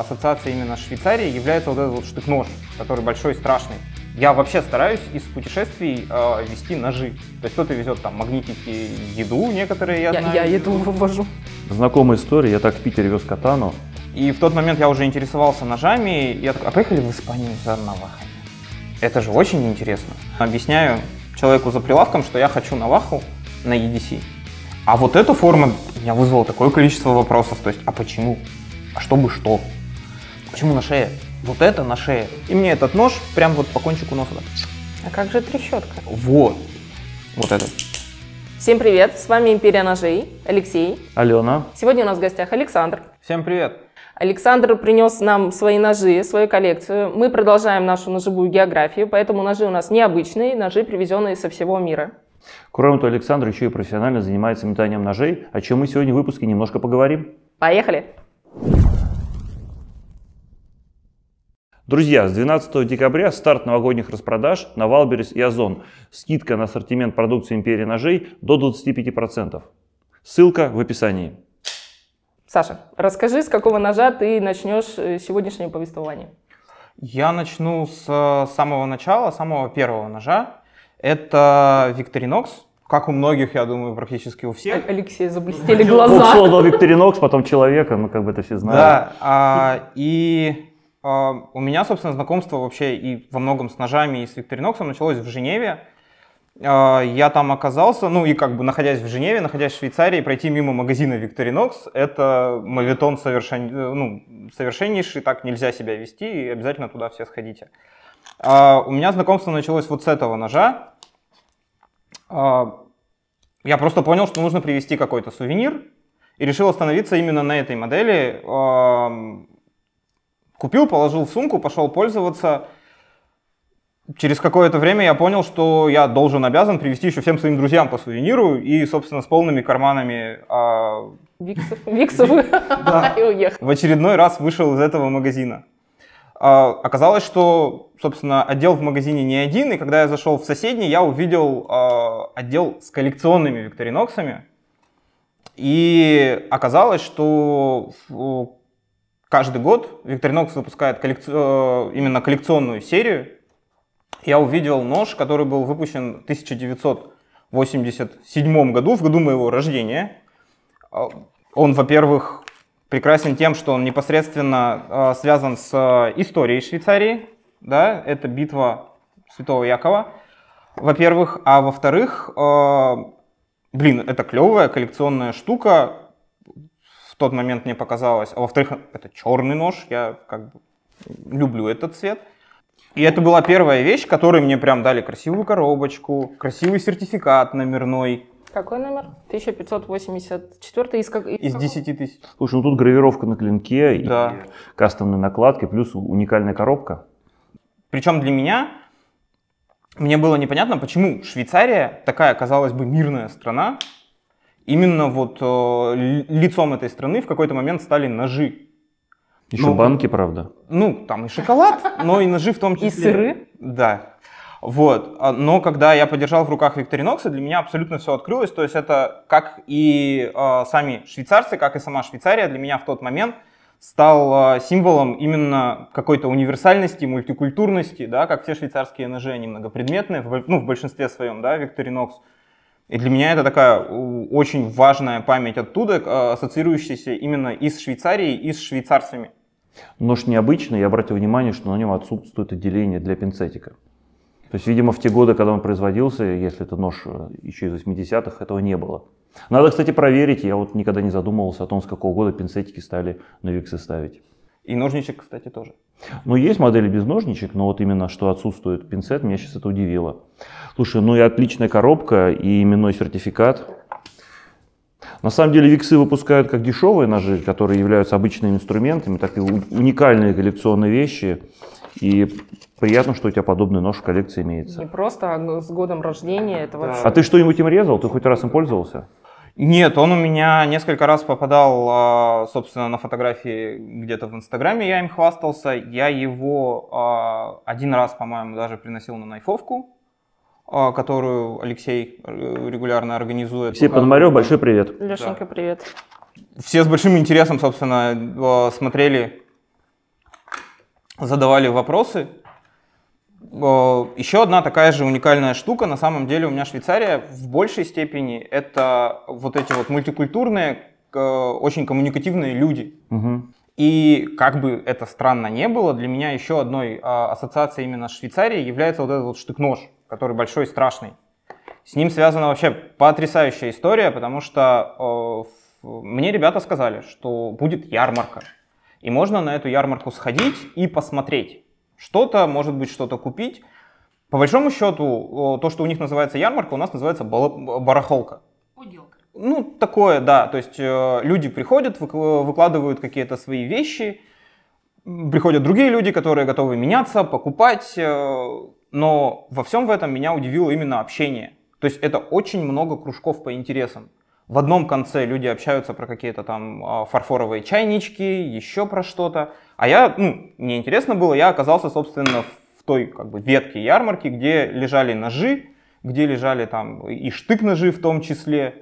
Ассоциация именно Швейцарии является вот этот вот штык-нож, который большой и страшный. Я вообще стараюсь из путешествий э, вести ножи. То есть кто-то везет там магнитики, еду некоторые, я, я знаю. Я еду вывожу. Знакомая история, я так в Питере вез катану. И в тот момент я уже интересовался ножами, и я такой, а поехали в Испанию за Навахами. Это же очень интересно. Объясняю человеку за прилавком, что я хочу Наваху на EDC. А вот эта форма меня вызвала такое количество вопросов, то есть, а почему? А чтобы что? Почему на шее? Вот это на шее. И мне этот нож прям вот по кончику носа. А как же трещотка? Вот. Вот этот. Всем привет, с вами Империя ножей, Алексей. Алена. Сегодня у нас в гостях Александр. Всем привет. Александр принес нам свои ножи, свою коллекцию. Мы продолжаем нашу ножевую географию, поэтому ножи у нас необычные, ножи, привезенные со всего мира. Кроме того, Александр еще и профессионально занимается метанием ножей, о чем мы сегодня в выпуске немножко поговорим. Поехали! Поехали! Друзья, с 12 декабря старт новогодних распродаж на Валберес и Озон. Скидка на ассортимент продукции «Империи ножей» до 25%. Ссылка в описании. Саша, расскажи, с какого ножа ты начнешь э, сегодняшнее повествование? Я начну с э, самого начала, самого первого ножа. Это Викторинокс, как у многих, я думаю, практически у всех. Э, Алексей, заблестели глаза. Ушел до Викторинокс, потом человека, мы ну, как бы это все знаем. Да, а, и а, у меня, собственно, знакомство вообще и во многом с ножами, и с Викториноксом началось в Женеве. А, я там оказался, ну и как бы находясь в Женеве, находясь в Швейцарии, пройти мимо магазина Викторинокс, это мавитон совершен... ну, совершеннейший, так нельзя себя вести, и обязательно туда все сходите. А, у меня знакомство началось вот с этого ножа. Я просто понял, что нужно привезти какой-то сувенир, и решил остановиться именно на этой модели. Купил, положил в сумку, пошел пользоваться. Через какое-то время я понял, что я должен, обязан привезти еще всем своим друзьям по сувениру и, собственно, с полными карманами... А... Виксов, Виксов да. и уехал. В очередной раз вышел из этого магазина. А, оказалось, что, собственно, отдел в магазине не один, и когда я зашел в соседний, я увидел а, отдел с коллекционными викториноксами, и оказалось, что каждый год Victorinox выпускает коллекци... Э, именно коллекционную серию. Я увидел нож, который был выпущен в 1987 году, в году моего рождения. Э, он, во-первых, прекрасен тем, что он непосредственно э, связан с историей Швейцарии. Да? Это битва Святого Якова, во-первых. А во-вторых, блин, это клевая коллекционная штука, тот момент мне показалось. А во-вторых, это черный нож, я как бы люблю этот цвет. И это была первая вещь, которой мне прям дали красивую коробочку, красивый сертификат номерной. Какой номер? 1584 из, как... из 10 тысяч. Слушай, ну тут гравировка на клинке да. и кастомные накладки, плюс уникальная коробка. Причем для меня, мне было непонятно, почему Швейцария, такая, казалось бы, мирная страна, Именно вот э, лицом этой страны в какой-то момент стали ножи. Еще ну, банки, правда? Ну, там и шоколад, но и ножи в том числе. И сыры? Да. Вот. А, но когда я подержал в руках Викторинокса, для меня абсолютно все открылось. То есть это как и э, сами швейцарцы, как и сама Швейцария для меня в тот момент стал э, символом именно какой-то универсальности, мультикультурности, да, как все швейцарские ножи, они многопредметные, в, ну, в большинстве своем, да, Викторинокс. Э, и для меня это такая очень важная память оттуда, а, ассоциирующаяся именно из Швейцарии и с швейцарцами. Нож необычный, я обратил внимание, что на нем отсутствует отделение для пинцетика. То есть, видимо, в те годы, когда он производился, если это нож э, еще из 80-х, этого не было. Надо, кстати, проверить. Я вот никогда не задумывался о том, с какого года пинцетики стали на Виксы ставить. И ножничек, кстати, тоже. Ну, есть модели без ножничек, но вот именно, что отсутствует пинцет, меня сейчас это удивило. Слушай, ну и отличная коробка, и именной сертификат. На самом деле виксы выпускают как дешевые ножи, которые являются обычными инструментами, так и уникальные коллекционные вещи. И приятно, что у тебя подобный нож в коллекции имеется. Не просто, а ну, с годом рождения. Это вообще... А ты что-нибудь им резал? Ты хоть раз им пользовался? Нет, он у меня несколько раз попадал, а, собственно, на фотографии где-то в Инстаграме, я им хвастался. Я его а, один раз, по-моему, даже приносил на найфовку, а, которую Алексей э, регулярно организует. Алексей Пономарев, большой привет. Лешенька, да. привет. Все с большим интересом, собственно, э, смотрели, задавали вопросы еще одна такая же уникальная штука, на самом деле у меня Швейцария в большей степени это вот эти вот мультикультурные, э, очень коммуникативные люди. Угу. И как бы это странно не было, для меня еще одной э, ассоциацией именно с Швейцарией является вот этот вот штык-нож, который большой и страшный. С ним связана вообще потрясающая история, потому что э, мне ребята сказали, что будет ярмарка. И можно на эту ярмарку сходить и посмотреть что-то, может быть, что-то купить. По большому счету, то, что у них называется ярмарка, у нас называется барахолка. Уделка. Ну, такое, да. То есть э, люди приходят, выкладывают какие-то свои вещи, приходят другие люди, которые готовы меняться, покупать. Э, но во всем в этом меня удивило именно общение. То есть это очень много кружков по интересам. В одном конце люди общаются про какие-то там а, фарфоровые чайнички, еще про что-то. А я, ну, мне интересно было, я оказался, собственно, в той как бы ветке ярмарки, где лежали ножи, где лежали там и штык-ножи в том числе.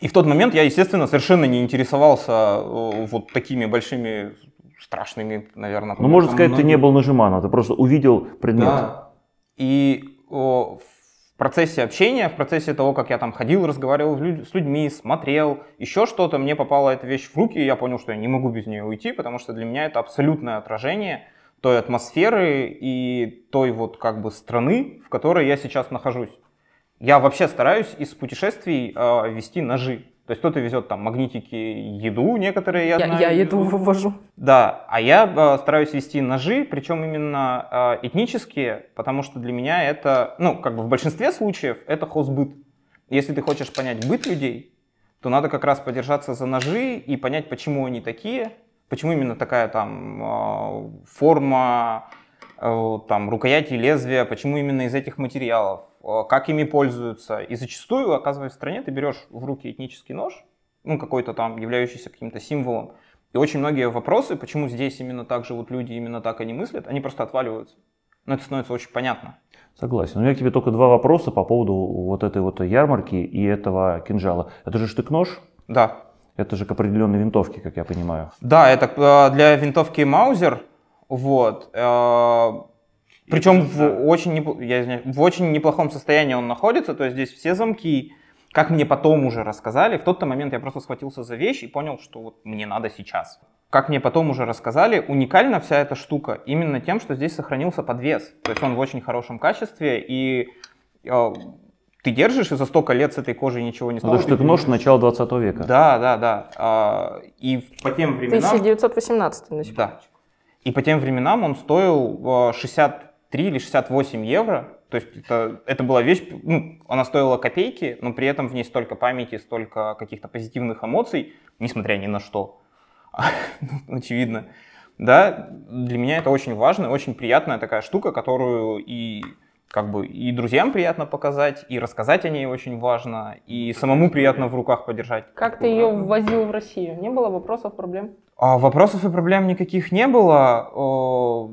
И в тот момент я, естественно, совершенно не интересовался э, вот такими большими страшными, наверное. Ну, можно сказать, многими. ты не был нажиманом, ты просто увидел предмет. Да. И о, в в процессе общения, в процессе того, как я там ходил, разговаривал с людьми, смотрел, еще что-то, мне попала эта вещь в руки, и я понял, что я не могу без нее уйти, потому что для меня это абсолютное отражение той атмосферы и той вот как бы страны, в которой я сейчас нахожусь. Я вообще стараюсь из путешествий э, вести ножи. То есть кто-то везет там магнитики, еду некоторые, я, я знаю. Я еду ну, вывожу. Да, а я э, стараюсь вести ножи, причем именно э, этнические, потому что для меня это, ну, как бы в большинстве случаев это хозбыт. Если ты хочешь понять быт людей, то надо как раз подержаться за ножи и понять, почему они такие, почему именно такая там э, форма, э, там рукояти, лезвия, почему именно из этих материалов, Э, как ими пользуются. И зачастую, оказываясь в стране, ты берешь в руки этнический нож, ну, какой-то там, являющийся каким-то символом, и очень многие вопросы, почему здесь именно так живут люди, именно так они мыслят, они просто отваливаются. Но ну, это становится очень понятно. Согласен. У ну, меня к тебе только два вопроса по поводу вот этой вот ярмарки и этого кинжала. Это же штык-нож? Да. Это же к определенной винтовке, как я понимаю. Да, это э, для винтовки Маузер. Вот. Э, причем в очень, непло... я извиняюсь, в очень неплохом состоянии он находится, то есть здесь все замки, как мне потом уже рассказали, в тот-то момент я просто схватился за вещь и понял, что вот мне надо сейчас. Как мне потом уже рассказали, уникальна вся эта штука именно тем, что здесь сохранился подвес. То есть он в очень хорошем качестве, и э, ты держишь, и за столько лет с этой кожей ничего не стало. Ну, то, что это нож начала 20 века. Да, да, да. А, и по тем временам... 1918, на Да. И по тем временам он стоил 60 а, 63 или 68 евро. То есть это, это была вещь, ну, она стоила копейки, но при этом в ней столько памяти, столько каких-то позитивных эмоций, несмотря ни на что. Очевидно. Да, для меня это очень важно, очень приятная такая штука, которую и как бы и друзьям приятно показать, и рассказать о ней очень важно, и самому приятно в руках подержать. Как ты ее ввозил в Россию? Не было вопросов, проблем? А, вопросов и проблем никаких не было. Э,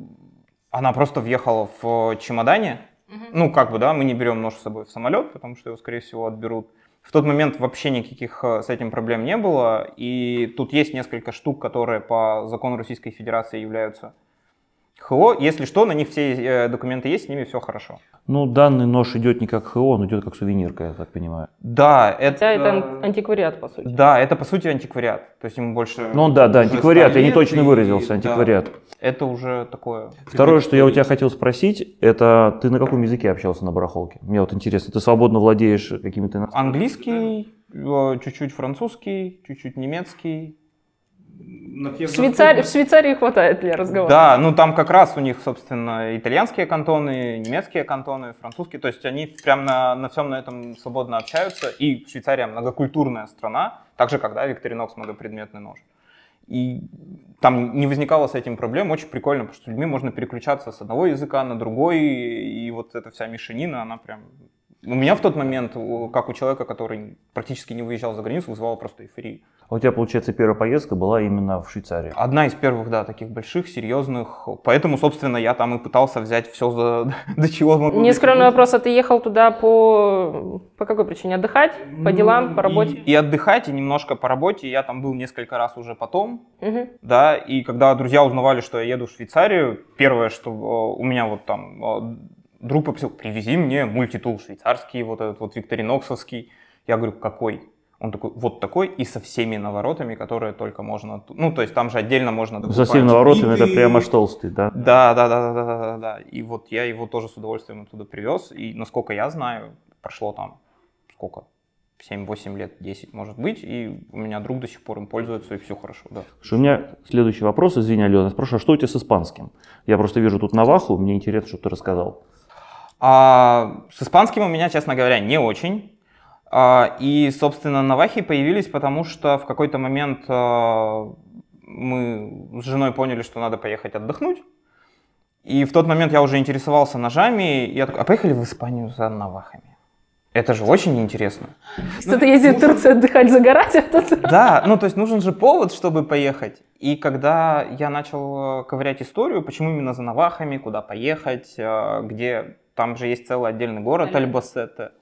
она просто въехала в э, чемодане. Угу. Ну, как бы, да, мы не берем нож с собой в самолет, потому что его, скорее всего, отберут. В тот момент вообще никаких э, с этим проблем не было. И тут есть несколько штук, которые по закону Российской Федерации являются ХО, если что, на них все э, документы есть, с ними все хорошо. Ну, данный нож идет не как ХО, он идет как сувенирка, я так понимаю. Да, это... Хотя это э, антиквариат, по сути. Да, это, по сути, антиквариат. То есть ему больше... Ну да, да, антиквариат, я не точно и... выразился, антиквариат. Да, это уже такое... Второе, что я у тебя хотел спросить, это ты на каком языке общался на барахолке? Мне вот интересно, ты свободно владеешь какими-то... Английский, э, чуть-чуть французский, чуть-чуть немецкий, в, Швейцар... в Швейцарии хватает для разговора. Да, ну там как раз у них, собственно, итальянские кантоны, немецкие кантоны, французские. То есть они прям на, на всем на этом свободно общаются. И Швейцария многокультурная страна, так же, как, да, Викторинокс многопредметный нож. И там не возникало с этим проблем. Очень прикольно, потому что с людьми можно переключаться с одного языка на другой. И вот эта вся мешанина, она прям у меня в тот момент, как у человека, который практически не выезжал за границу, вызывало просто эйфорию. А у тебя, получается, первая поездка была именно в Швейцарии. Одна из первых, да, таких больших, серьезных. Поэтому, собственно, я там и пытался взять все, за... до чего могу. Нескромный вопрос, а ты ехал туда по... по какой причине? Отдыхать? По ну, делам? по работе? И, и отдыхать, и немножко по работе. Я там был несколько раз уже потом, угу. да, и когда друзья узнавали, что я еду в Швейцарию, первое, что э, у меня вот там э, друг попросил, привези мне мультитул швейцарский, вот этот вот викториноксовский. Я говорю, какой? Он такой, вот такой, и со всеми наворотами, которые только можно... Ну, то есть там же отдельно можно докупать. Со всеми наворотами, биты. это прямо аж толстый, да? Да, да, да, да, да, да, да. И вот я его тоже с удовольствием оттуда привез, и, насколько я знаю, прошло там сколько? 7-8 лет, 10 может быть, и у меня друг до сих пор им пользуется, и все хорошо, да. Что у меня следующий вопрос, извини, Алена, спрашиваю, а что у тебя с испанским? Я просто вижу тут Наваху, мне интересно, что ты рассказал. А с испанским у меня, честно говоря, не очень. А, и, собственно, навахи появились, потому что в какой-то момент а, мы с женой поняли, что надо поехать отдохнуть. И в тот момент я уже интересовался ножами, и я такой, а поехали в Испанию за навахами. Это же очень интересно. Кто-то ездит в Турцию отдыхать, загорать, а кто Да, ну то есть нужен же повод, чтобы поехать. И когда я начал э, ковырять историю, почему именно за Навахами, куда поехать, э, где там же есть целый отдельный город Альбасета.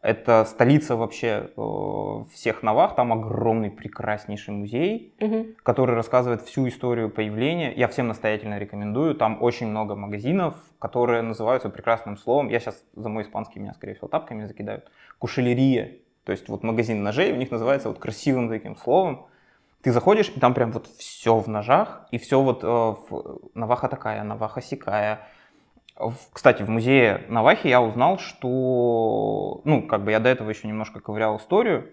Это столица вообще э, всех Навах. Там огромный прекраснейший музей, угу. который рассказывает всю историю появления. Я всем настоятельно рекомендую. Там очень много магазинов, которые называются прекрасным словом. Я сейчас за мой испанский меня, скорее всего, тапками закидают. Кушелерия. То есть вот магазин ножей у них называется вот красивым таким словом. Ты заходишь, и там прям вот все в ножах, и все вот э, в... Э, наваха такая, наваха сякая, кстати, в музее Навахи я узнал, что, ну, как бы я до этого еще немножко ковырял историю.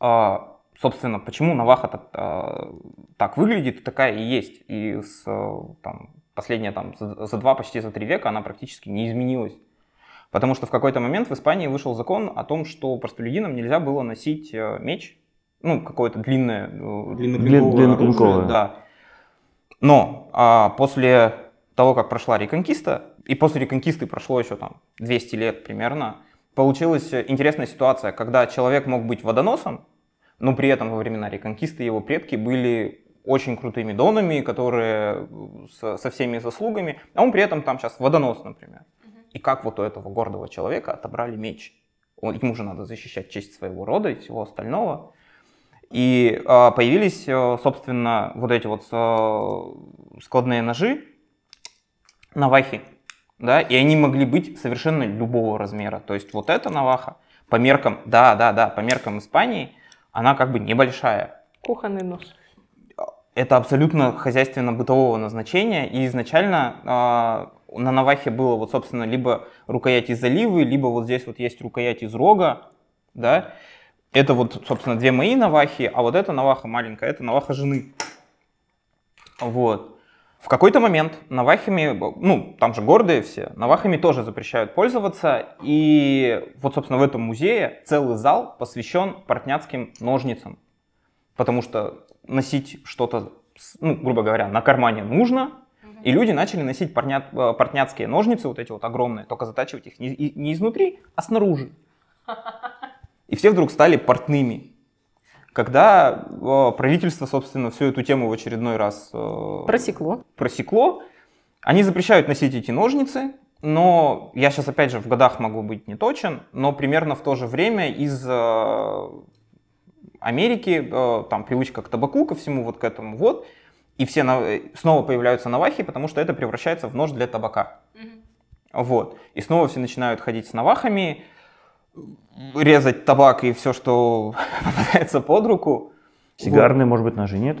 А, собственно, почему Наваха так, а, так выглядит, такая и есть. И с, а, там, последние там, за, за два, почти за три века она практически не изменилась. Потому что в какой-то момент в Испании вышел закон о том, что простолюдинам нельзя было носить а, меч, ну, какое-то длинное, длинноклинковое, длинноклинковое. Да. Но а, после того, как прошла реконкиста, и после реконкисты прошло еще там 200 лет примерно, получилась интересная ситуация, когда человек мог быть водоносом, но при этом во времена реконкисты его предки были очень крутыми донами, которые со, со всеми заслугами, а он при этом там сейчас водонос, например. И как вот у этого гордого человека отобрали меч? Он, ему же надо защищать честь своего рода и всего остального. И а, э, появились, собственно, вот эти вот э, складные ножи, навахи, да, и они могли быть совершенно любого размера. То есть вот эта наваха по меркам, да, да, да, по меркам Испании, она как бы небольшая. Кухонный нож. Это абсолютно хозяйственно-бытового назначения, и изначально э, на навахе было вот, собственно, либо рукоять из оливы, либо вот здесь вот есть рукоять из рога, да, это вот, собственно, две мои навахи, а вот эта наваха маленькая, это наваха жены. Вот. В какой-то момент навахами, ну, там же гордые все, навахами тоже запрещают пользоваться. И вот, собственно, в этом музее целый зал посвящен портняцким ножницам. Потому что носить что-то, ну, грубо говоря, на кармане нужно, и люди начали носить портня... Э, портняцкие ножницы, вот эти вот огромные, только затачивать их не, не изнутри, а снаружи. И все вдруг стали портными когда э, правительство, собственно, всю эту тему в очередной раз э, просекло. просекло. Они запрещают носить эти ножницы, но я сейчас опять же в годах могу быть не точен, но примерно в то же время из э, Америки, там привычка к табаку, ко всему вот к этому вот, и все на... снова появляются навахи, потому что это превращается в нож для табака. Угу. Вот. И снова все начинают ходить с навахами, резать табак и все, что попадается под руку. Сигарные, вот. может быть, ножи нет?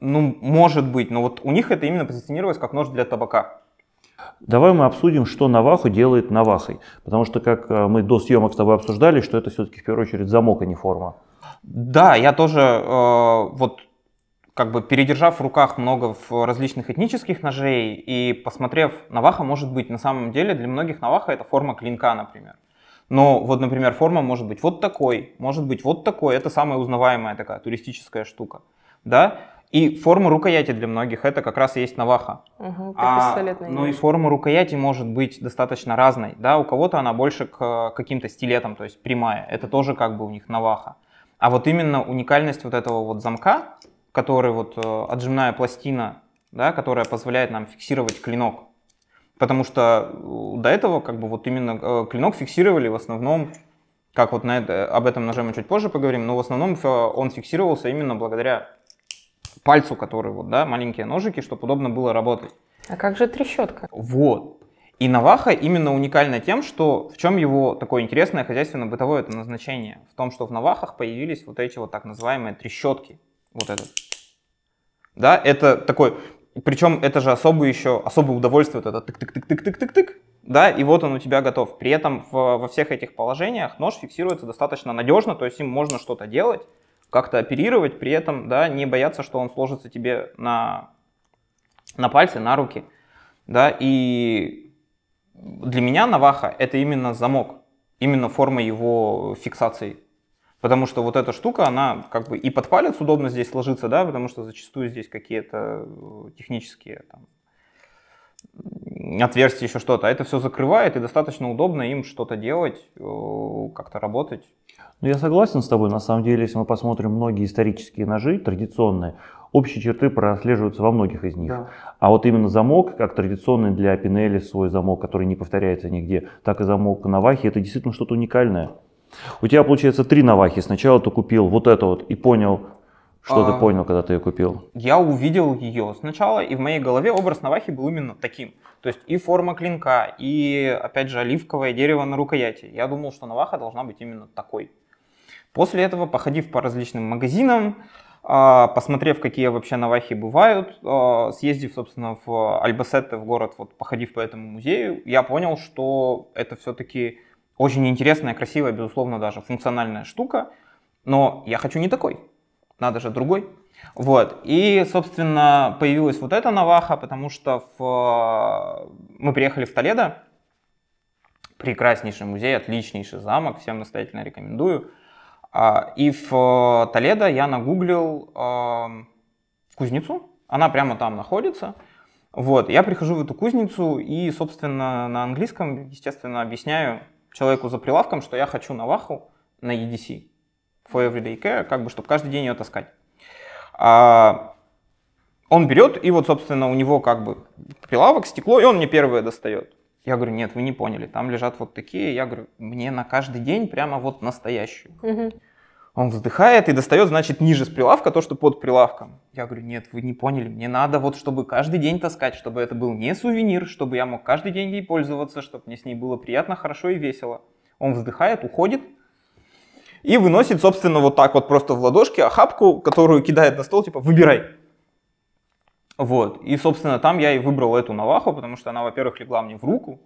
Ну, может быть, но вот у них это именно позиционировалось как нож для табака. Давай мы обсудим, что Наваху делает Навахой. Потому что, как э, мы до съемок с тобой обсуждали, что это все-таки в первую очередь замок, а не форма. Да, я тоже э, вот как бы передержав в руках много различных этнических ножей и посмотрев Наваха, может быть, на самом деле для многих Наваха это форма клинка, например. Но вот, например, форма может быть вот такой, может быть вот такой. Это самая узнаваемая такая туристическая штука. Да? И форма рукояти для многих это как раз и есть наваха. Угу, а, ну и форма рукояти может быть достаточно разной. Да? У кого-то она больше к каким-то стилетам, то есть прямая. Это тоже как бы у них наваха. А вот именно уникальность вот этого вот замка, который вот э, отжимная пластина, да, которая позволяет нам фиксировать клинок, Потому что э, до этого как бы вот именно э, клинок фиксировали в основном, как вот на это, об этом ноже мы чуть позже поговорим, но в основном э, он фиксировался именно благодаря пальцу, который вот, да, маленькие ножики, чтобы удобно было работать. А как же трещотка? Вот. И Наваха именно уникальна тем, что в чем его такое интересное хозяйственно-бытовое назначение? В том, что в Навахах появились вот эти вот так называемые трещотки. Вот этот. Да, это такой причем это же особое еще, особое удовольствие, вот это тык-тык-тык-тык-тык-тык, да, и вот он у тебя готов. При этом в, во всех этих положениях нож фиксируется достаточно надежно, то есть им можно что-то делать, как-то оперировать, при этом, да, не бояться, что он сложится тебе на, на пальцы, на руки, да, и для меня Наваха это именно замок, именно форма его фиксации Потому что вот эта штука, она как бы и под палец удобно здесь ложится, да, потому что зачастую здесь какие-то э, технические там, отверстия, еще что-то. А это все закрывает, и достаточно удобно им что-то делать, э, как-то работать. Ну, я согласен с тобой. На самом деле, если мы посмотрим многие исторические ножи, традиционные, общие черты прослеживаются во многих из них. Да. А вот именно замок, как традиционный для Пинели свой замок, который не повторяется нигде, так и замок Навахи, это действительно что-то уникальное. У тебя получается три Навахи. Сначала ты купил вот это вот и понял, что а, ты понял, когда ты ее купил? Я увидел ее сначала, и в моей голове образ Навахи был именно таким. То есть и форма клинка, и, опять же, оливковое дерево на рукояти. Я думал, что Наваха должна быть именно такой. После этого, походив по различным магазинам, а, посмотрев, какие вообще Навахи бывают, а, съездив, собственно, в Альбасетте, в город, вот, походив по этому музею, я понял, что это все-таки очень интересная, красивая, безусловно, даже функциональная штука, но я хочу не такой, надо же другой. Вот. И, собственно, появилась вот эта Наваха, потому что в... мы приехали в Толедо, прекраснейший музей, отличнейший замок, всем настоятельно рекомендую. А, и в Толедо я нагуглил эм, кузницу, она прямо там находится. Вот, я прихожу в эту кузницу и, собственно, на английском, естественно, объясняю, человеку за прилавком, что я хочу наваху на EDC for everyday care, как бы, чтобы каждый день ее таскать. А, он берет, и вот, собственно, у него как бы прилавок, стекло, и он мне первое достает. Я говорю, нет, вы не поняли, там лежат вот такие. Я говорю, мне на каждый день прямо вот настоящую. Угу. Он вздыхает и достает, значит, ниже с прилавка то, что под прилавком. Я говорю, нет, вы не поняли, мне надо вот, чтобы каждый день таскать, чтобы это был не сувенир, чтобы я мог каждый день ей пользоваться, чтобы мне с ней было приятно, хорошо и весело. Он вздыхает, уходит и выносит, собственно, вот так вот просто в ладошке охапку, которую кидает на стол, типа, выбирай. Вот, и, собственно, там я и выбрал эту наваху, потому что она, во-первых, легла мне в руку,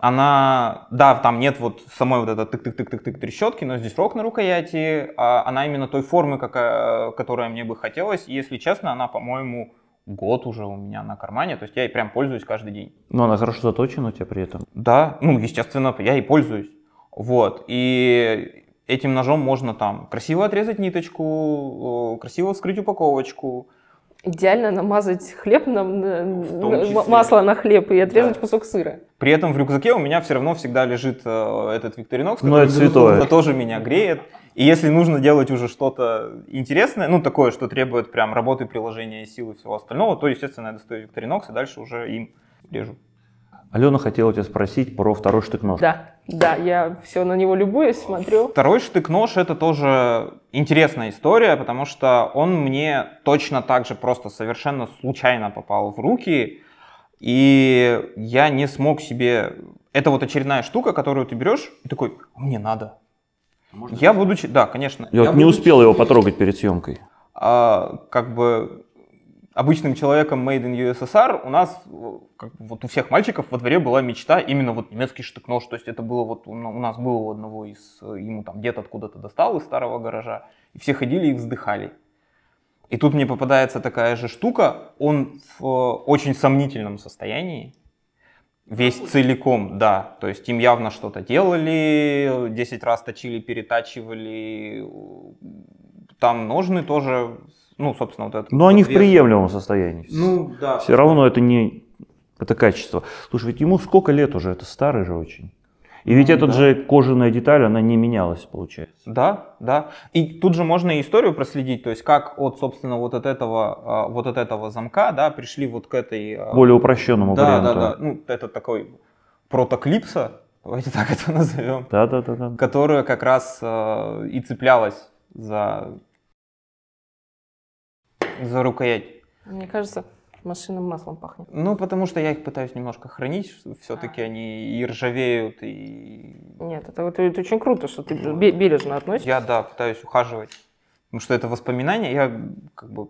она, да, там нет вот самой вот этой тык-тык-тык-тык трещотки, но здесь рок на рукояти, а она именно той формы, какая, которая мне бы хотелось. И, если честно, она, по-моему, год уже у меня на кармане, то есть я и прям пользуюсь каждый день. Но она хорошо заточена у тебя при этом? Да, ну, естественно, я и пользуюсь. Вот, и этим ножом можно там красиво отрезать ниточку, э, красиво вскрыть упаковочку, идеально намазать хлеб на, на числе. масло на хлеб и отрезать да. кусок сыра. При этом в рюкзаке у меня все равно всегда лежит э, этот викторинокс, ну, который это святое. тоже меня греет. И если нужно делать уже что-то интересное, ну такое, что требует прям работы, приложения, силы и всего остального, то, естественно, я достаю викторинокс и дальше уже им режу. Алена хотела тебя спросить про второй штык-нож. Да, да, я все на него любуюсь, смотрю. Второй штык-нож это тоже интересная история, потому что он мне точно так же просто совершенно случайно попал в руки, и я не смог себе... Это вот очередная штука, которую ты берешь и такой, мне надо. Можно я буду... Да, конечно. Я, я вот не успел его потрогать перед съемкой. А, как бы обычным человеком made in USSR, у нас, э, как вот у всех мальчиков во дворе была мечта именно вот немецкий штык-нож. То есть это было вот, ну, у нас было одного из, э, ему там дед откуда-то достал из старого гаража. И все ходили и вздыхали. И тут мне попадается такая же штука, он в э, очень сомнительном состоянии, весь целиком, да, то есть им явно что-то делали, 10 раз точили, перетачивали, там ножны тоже ну, собственно, вот это. Но они в приемлемом состоянии. Ну, да. Все равно это не это качество. Слушай, ведь ему сколько лет уже? Это старый же очень. И ведь ну, эта да. же кожаная деталь, она не менялась, получается. Да, да. И тут же можно и историю проследить, то есть как от, собственно, вот от этого, а, вот от этого замка, да, пришли вот к этой... А, Более упрощенному да, варианту. Да, да, да. Ну, это такой протоклипса, давайте так это назовем. Да, да, да. да. Которая как раз а, и цеплялась за за рукоять. Мне кажется, машинным маслом пахнет. Ну, потому что я их пытаюсь немножко хранить, все-таки а. они и ржавеют, и... Нет, это, это, это очень круто, что ты бережно относишься. Я, да, пытаюсь ухаживать, потому что это воспоминания, я как бы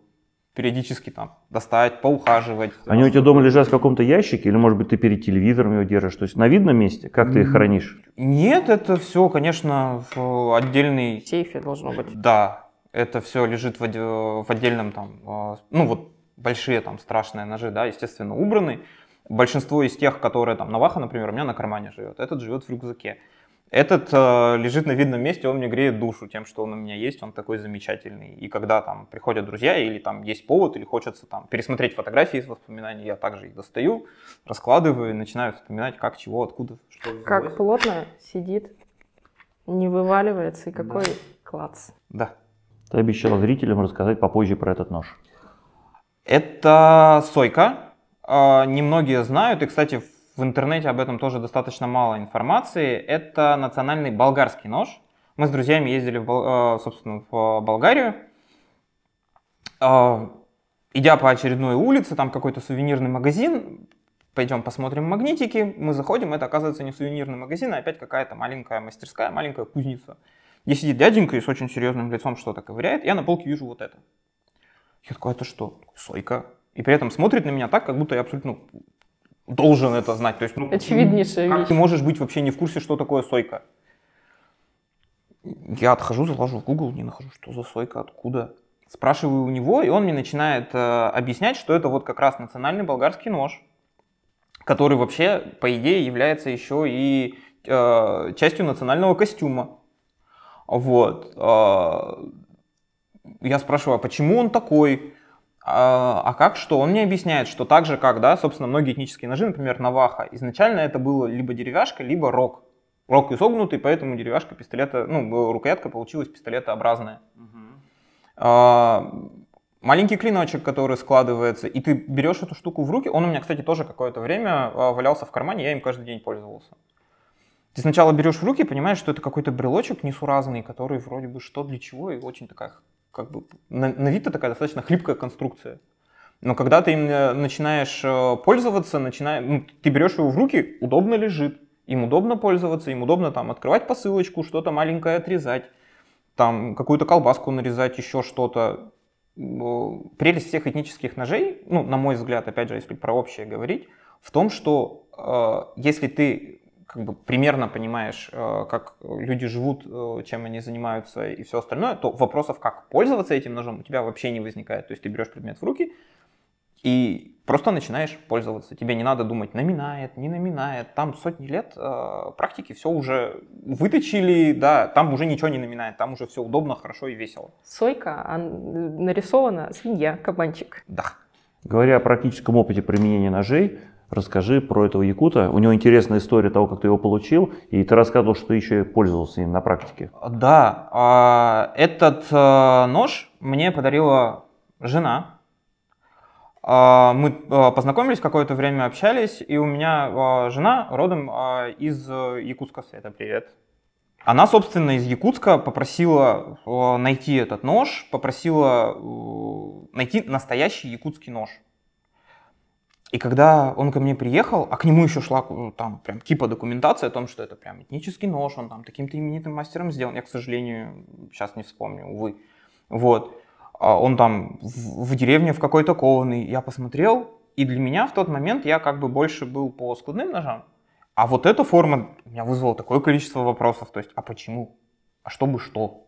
периодически там достать, поухаживать. Они у тебя дома лежат в каком-то ящике, или, может быть, ты перед телевизором его держишь, то есть на видном месте? Как ты их хранишь? Нет, это все, конечно, в отдельный... В сейфе должно быть. Да, это все лежит в, в отдельном там, а, ну вот большие там страшные ножи, да, естественно, убраны. Большинство из тех, которые там Наваха, например, у меня на кармане живет, этот живет в рюкзаке. Этот э, лежит на видном месте, он мне греет душу тем, что он у меня есть, он такой замечательный. И когда там приходят друзья, или там есть повод, или хочется там пересмотреть фотографии из воспоминаний, я также их достаю, раскладываю и начинаю вспоминать, как, чего, откуда, что. Как плотно сидит, не вываливается, и какой да. клац. Да. Ты обещал зрителям рассказать попозже про этот нож. Это сойка. А, немногие знают, и, кстати, в интернете об этом тоже достаточно мало информации. Это национальный болгарский нож. Мы с друзьями ездили, в, а, собственно, в Болгарию. А, идя по очередной улице, там какой-то сувенирный магазин, пойдем посмотрим магнитики, мы заходим, это оказывается не сувенирный магазин, а опять какая-то маленькая мастерская, маленькая кузница где сидит дяденька и с очень серьезным лицом что-то ковыряет, я на полке вижу вот это. Я такой, это что? Сойка. И при этом смотрит на меня так, как будто я абсолютно должен это знать. То есть, ну, Очевиднейшая как вещь. ты можешь быть вообще не в курсе, что такое сойка? Я отхожу, заложу в Google, не нахожу, что за сойка, откуда. Спрашиваю у него, и он мне начинает э, объяснять, что это вот как раз национальный болгарский нож, который вообще, по идее, является еще и э, частью национального костюма. Вот. А, я спрашиваю, а почему он такой? А, а как что? Он мне объясняет, что так же, как, да, собственно, многие этнические ножи, например, Наваха, изначально это было либо деревяшка, либо рог. Рог изогнутый, поэтому деревяшка пистолета, ну, рукоятка получилась пистолетообразная. Угу. Маленький клиночек, который складывается, и ты берешь эту штуку в руки, он у меня, кстати, тоже какое-то время валялся в кармане, я им каждый день пользовался. Ты сначала берешь в руки, понимаешь, что это какой-то брелочек несуразный, который вроде бы что для чего, и очень такая, как бы, на, на вид-то такая достаточно хлипкая конструкция. Но когда ты им начинаешь э, пользоваться, начинаешь, ну, ты берешь его в руки, удобно лежит, им удобно пользоваться, им удобно там открывать посылочку, что-то маленькое отрезать, там какую-то колбаску нарезать, еще что-то. Прелесть всех этнических ножей, ну, на мой взгляд, опять же, если про общее говорить, в том, что э, если ты как бы примерно понимаешь, э, как люди живут, э, чем они занимаются и все остальное, то вопросов, как пользоваться этим ножом, у тебя вообще не возникает. То есть ты берешь предмет в руки и просто начинаешь пользоваться. Тебе не надо думать, наминает, не наминает. Там сотни лет э, практики все уже выточили, да, там уже ничего не наминает, там уже все удобно, хорошо и весело. Сойка, а нарисована свинья, кабанчик. Да. Говоря о практическом опыте применения ножей, Расскажи про этого якута. У него интересная история того, как ты его получил, и ты рассказывал, что ты еще и пользовался им на практике. Да, а, этот э, нож мне подарила жена. А, мы э, познакомились, какое-то время общались, и у меня э, жена родом из Якутска. Света, привет. Она, собственно, из Якутска попросила найти этот нож, попросила найти настоящий якутский нож. И когда он ко мне приехал, а к нему еще шла ну, там прям типа документация о том, что это прям этнический нож, он там таким-то именитым мастером сделан. Я, к сожалению, сейчас не вспомню, увы. Вот. А он там в, в деревне в какой-то кованый. Я посмотрел, и для меня в тот момент я как бы больше был по складным ножам. А вот эта форма меня вызвала такое количество вопросов. То есть, а почему? А чтобы что?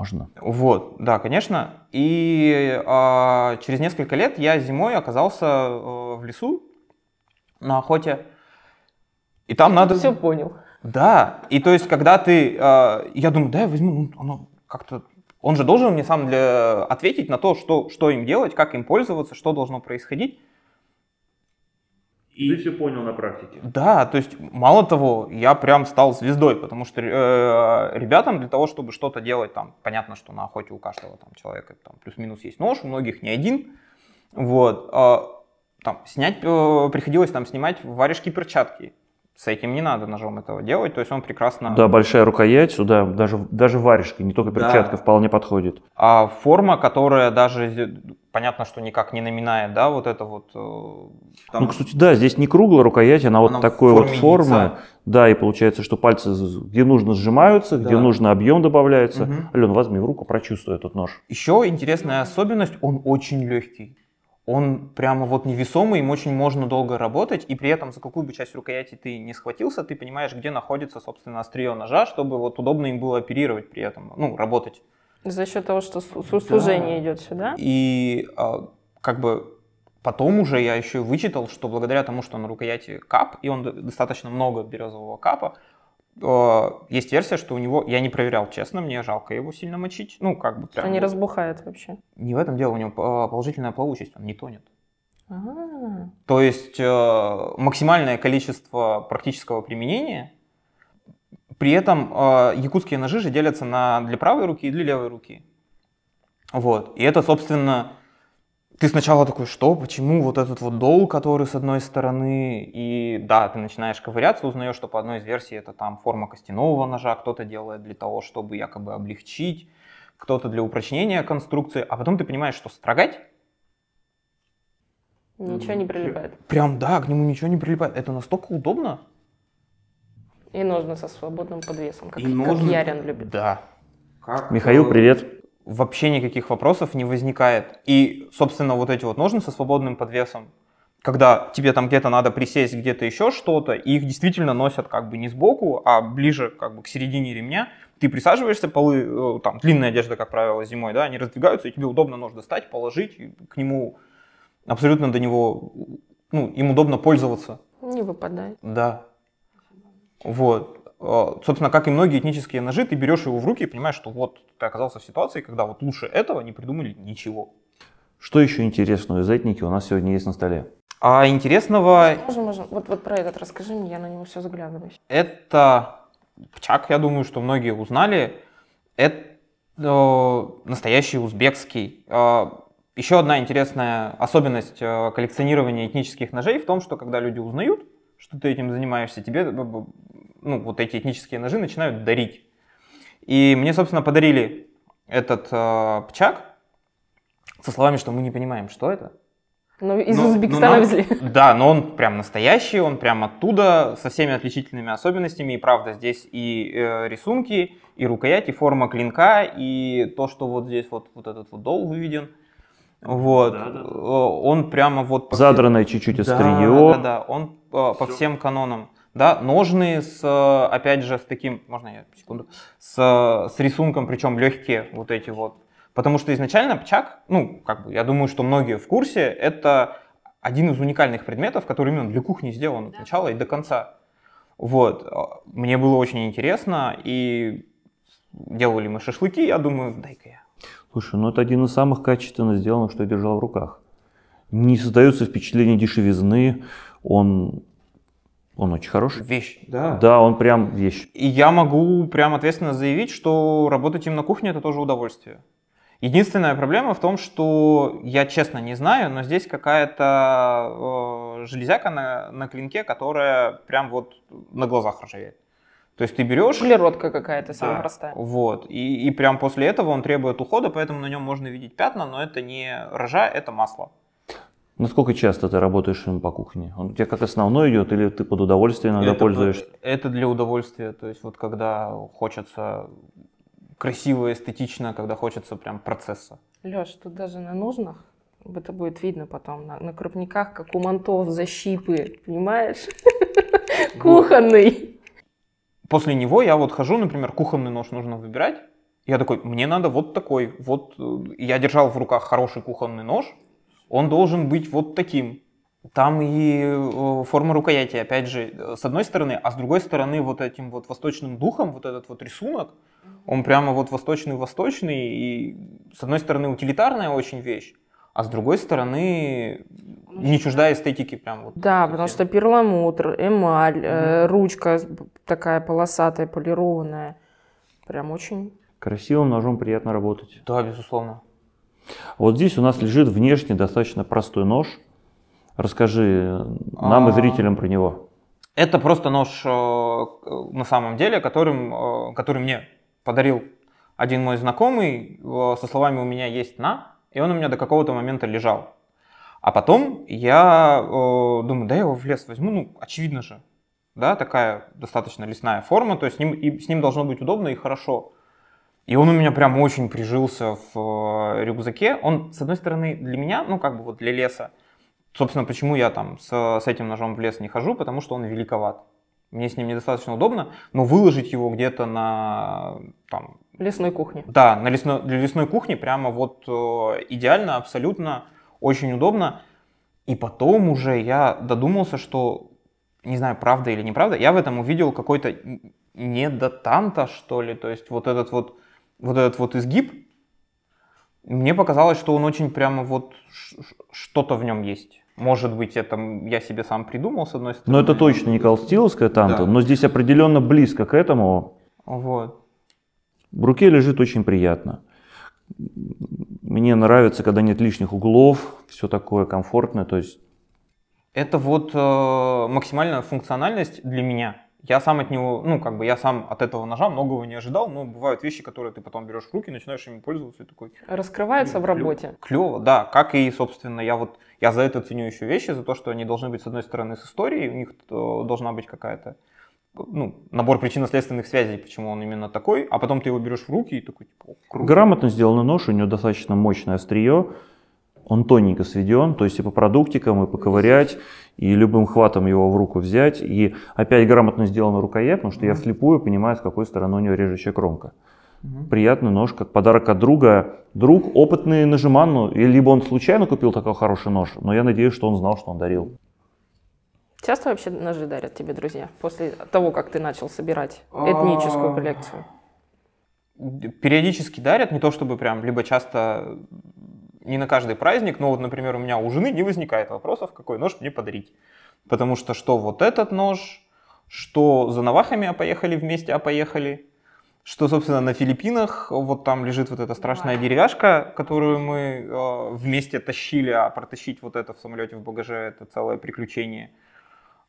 можно. Вот, да, конечно. И э, через несколько лет я зимой оказался э, в лесу на охоте. И там надо... Все понял. Да, и то есть, когда ты... Э, я думаю, да, я возьму, ну, оно как-то... Он же должен мне сам для... ответить на то, что, что им делать, как им пользоваться, что должно происходить. И ты все понял на практике. Да, то есть мало того, я прям стал звездой, потому что э, ребятам для того, чтобы что-то делать, там, понятно, что на охоте у каждого там человека там плюс-минус есть нож, у многих не один, вот, э, там снять э, приходилось там снимать варежки перчатки, с этим не надо ножом этого делать, то есть он прекрасно... Да, большая рукоять сюда, даже, даже варежки не только перчатка, да. вполне подходит. А форма, которая даже, понятно, что никак не наминает, да, вот это вот... Э, там... Ну, кстати, да, здесь не круглая рукоять, она, она вот такой вот формы. Да, и получается, что пальцы где нужно сжимаются, да. где нужно объем добавляется. Угу. Ален, возьми в руку, прочувствуй этот нож. Еще интересная особенность, он очень легкий он прямо вот невесомый, им очень можно долго работать, и при этом за какую бы часть рукояти ты не схватился, ты понимаешь, где находится, собственно, острие ножа, чтобы вот удобно им было оперировать при этом, ну, работать. За счет того, что служение да. идет сюда? И а, как бы потом уже я еще вычитал, что благодаря тому, что на рукояти кап, и он достаточно много березового капа, есть версия, что у него, я не проверял, честно, мне жалко его сильно мочить, ну как бы прям. Что не разбухает вообще? Не в этом дело, у него э, положительная плавучесть, он не тонет. Ага. То есть э, максимальное количество практического применения. При этом э, якутские ножи же делятся на для правой руки и для левой руки. Вот. И это, собственно, ты сначала такой, что, почему вот этот вот долг, который с одной стороны, и да, ты начинаешь ковыряться, узнаешь, что по одной из версий это там форма костяного ножа, кто-то делает для того, чтобы якобы облегчить, кто-то для упрочнения конструкции, а потом ты понимаешь, что строгать Ничего не прилипает. Прям да, к нему ничего не прилипает. Это настолько удобно. И нужно со свободным подвесом, как, и нужно... как Ярин любит. Да. Как... Михаил, э, привет вообще никаких вопросов не возникает. И, собственно, вот эти вот ножны со свободным подвесом, когда тебе там где-то надо присесть, где-то еще что-то, и их действительно носят как бы не сбоку, а ближе как бы к середине ремня, ты присаживаешься, полы, э, там длинная одежда, как правило, зимой, да, они раздвигаются, и тебе удобно нож достать, положить, к нему абсолютно до него, ну, им удобно пользоваться. Не выпадает. Да. Вот. Э, собственно, как и многие этнические ножи, ты берешь его в руки и понимаешь, что вот ты оказался в ситуации, когда вот лучше этого не придумали ничего. Что еще интересного из этники у нас сегодня есть на столе? А интересного... Можно, можно. Вот, вот про этот расскажи мне, я на него все заглядываюсь. Это пчак, я думаю, что многие узнали. Это э, настоящий узбекский. Э, еще одна интересная особенность коллекционирования этнических ножей в том, что когда люди узнают, что ты этим занимаешься, тебе ну, вот эти этнические ножи начинают дарить. И мне, собственно, подарили этот э, пчак со словами, что мы не понимаем, что это. Но ну, из но, ну, Узбекистана но, ну, везли. Да, но он прям настоящий, он прям оттуда, со всеми отличительными особенностями. И правда, здесь и э, рисунки, и рукоять, и форма клинка, и то, что вот здесь вот, вот этот вот дол выведен – Типа, вот. Да, да. Он прямо вот... Задранное чуть-чуть острие. Да, да, он Все. Э, по всем канонам. Да, ножные с, э, опять же, с таким, можно я секунду, с, с рисунком, причем легкие вот эти вот. Потому что изначально пчак, ну, как бы, я думаю, что многие в курсе, это один из уникальных предметов, который именно для кухни сделан от начала и до конца. Вот, э, мне было очень интересно, и делали мы шашлыки, я думаю, дай-ка я Слушай, ну это один из самых качественно сделанных, что я держал в руках. Не создается впечатление дешевизны, он, он очень хороший. Вещь. Да. Да, он прям вещь. И я могу прям ответственно заявить, что работать им на кухне это тоже удовольствие. Единственная проблема в том, что я честно не знаю, но здесь какая-то э, железяка на, на клинке, которая прям вот на глазах ржавеет. То есть ты берешь... Углеродка какая-то самая да, простая. Вот. И, и прям после этого он требует ухода, поэтому на нем можно видеть пятна, но это не ржа, это масло. Насколько часто ты работаешь им по кухне? Он у тебя как основной идет или ты под удовольствие иногда пользуешься? Это для удовольствия, то есть вот когда хочется красиво, эстетично, когда хочется прям процесса. Леш, тут даже на нужных это будет видно потом на, на крупниках, как у мантов защипы, понимаешь? Кухонный. После него я вот хожу, например, кухонный нож нужно выбирать. Я такой, мне надо вот такой. Вот э, я держал в руках хороший кухонный нож, он должен быть вот таким. Там и э, форма рукояти, опять же, э, с одной стороны, а с другой стороны вот этим вот восточным духом, вот этот вот рисунок, он прямо вот восточный-восточный, и с одной стороны утилитарная очень вещь, а с другой стороны ну, не чуждая эстетики прям. Вот, да, совсем. потому что перламутр, эмаль, mm-hmm. э, ручка такая полосатая, полированная, прям очень. Красивым ножом приятно работать. Да, безусловно. Вот здесь у нас лежит внешне достаточно простой нож. Расскажи нам а... и зрителям про него. Это просто нож э, на самом деле, которым, э, который мне подарил один мой знакомый э, со словами «у меня есть на», и он у меня до какого-то момента лежал. А потом я э, думаю, да я его в лес возьму, ну, очевидно же. Да, такая достаточно лесная форма, то есть с ним, и с ним должно быть удобно и хорошо. И он у меня прям очень прижился в э, рюкзаке. Он, с одной стороны, для меня, ну, как бы вот для леса, собственно, почему я там с, с этим ножом в лес не хожу, потому что он великоват мне с ним недостаточно удобно, но выложить его где-то на там, лесной кухне. Да, на лесной, для лесной кухни прямо вот э, идеально, абсолютно, очень удобно. И потом уже я додумался, что, не знаю, правда или неправда, я в этом увидел какой-то недотанта, что ли, то есть вот этот вот, вот этот вот изгиб, мне показалось, что он очень прямо вот что-то в нем есть. Может быть, это я себе сам придумал, с одной ну, стороны. Но это точно не колстиловская танта, да. но здесь определенно близко к этому. Вот. В руке лежит очень приятно. Мне нравится, когда нет лишних углов, все такое комфортное, то есть... Это вот э, максимальная функциональность для меня я сам от него, ну, как бы я сам от этого ножа многого не ожидал, но бывают вещи, которые ты потом берешь в руки, начинаешь ими пользоваться и такой... Раскрывается ну, в работе. Клево, да. Как и, собственно, я вот, я за это ценю еще вещи, за то, что они должны быть, с одной стороны, с историей, у них э, должна быть какая-то, ну, набор причинно-следственных связей, почему он именно такой, а потом ты его берешь в руки и такой, типа, круто. Грамотно сделанный нож, у него достаточно мощное острие, он тоненько сведен, то есть и по продуктикам, и поковырять, и любым хватом его в руку взять. И опять грамотно сделана рукоять, потому что я вслепую понимаю, с какой стороны у него режущая кромка. Угу. Приятный нож, как подарок от друга. Друг опытный нажиман, ну, либо он случайно купил такой хороший нож, но я надеюсь, что он знал, что он дарил. Часто вообще ножи дарят тебе друзья после того, как ты начал собирать а, этническую коллекцию? Периодически дарят, не то чтобы прям, либо часто не на каждый праздник, но вот, например, у меня у жены не возникает вопросов, какой нож мне подарить. Потому что что вот этот нож, что за Навахами, а поехали вместе, а поехали, что, собственно, на Филиппинах, вот там лежит вот эта страшная деревяшка, которую мы э, вместе тащили, а протащить вот это в самолете в багаже это целое приключение.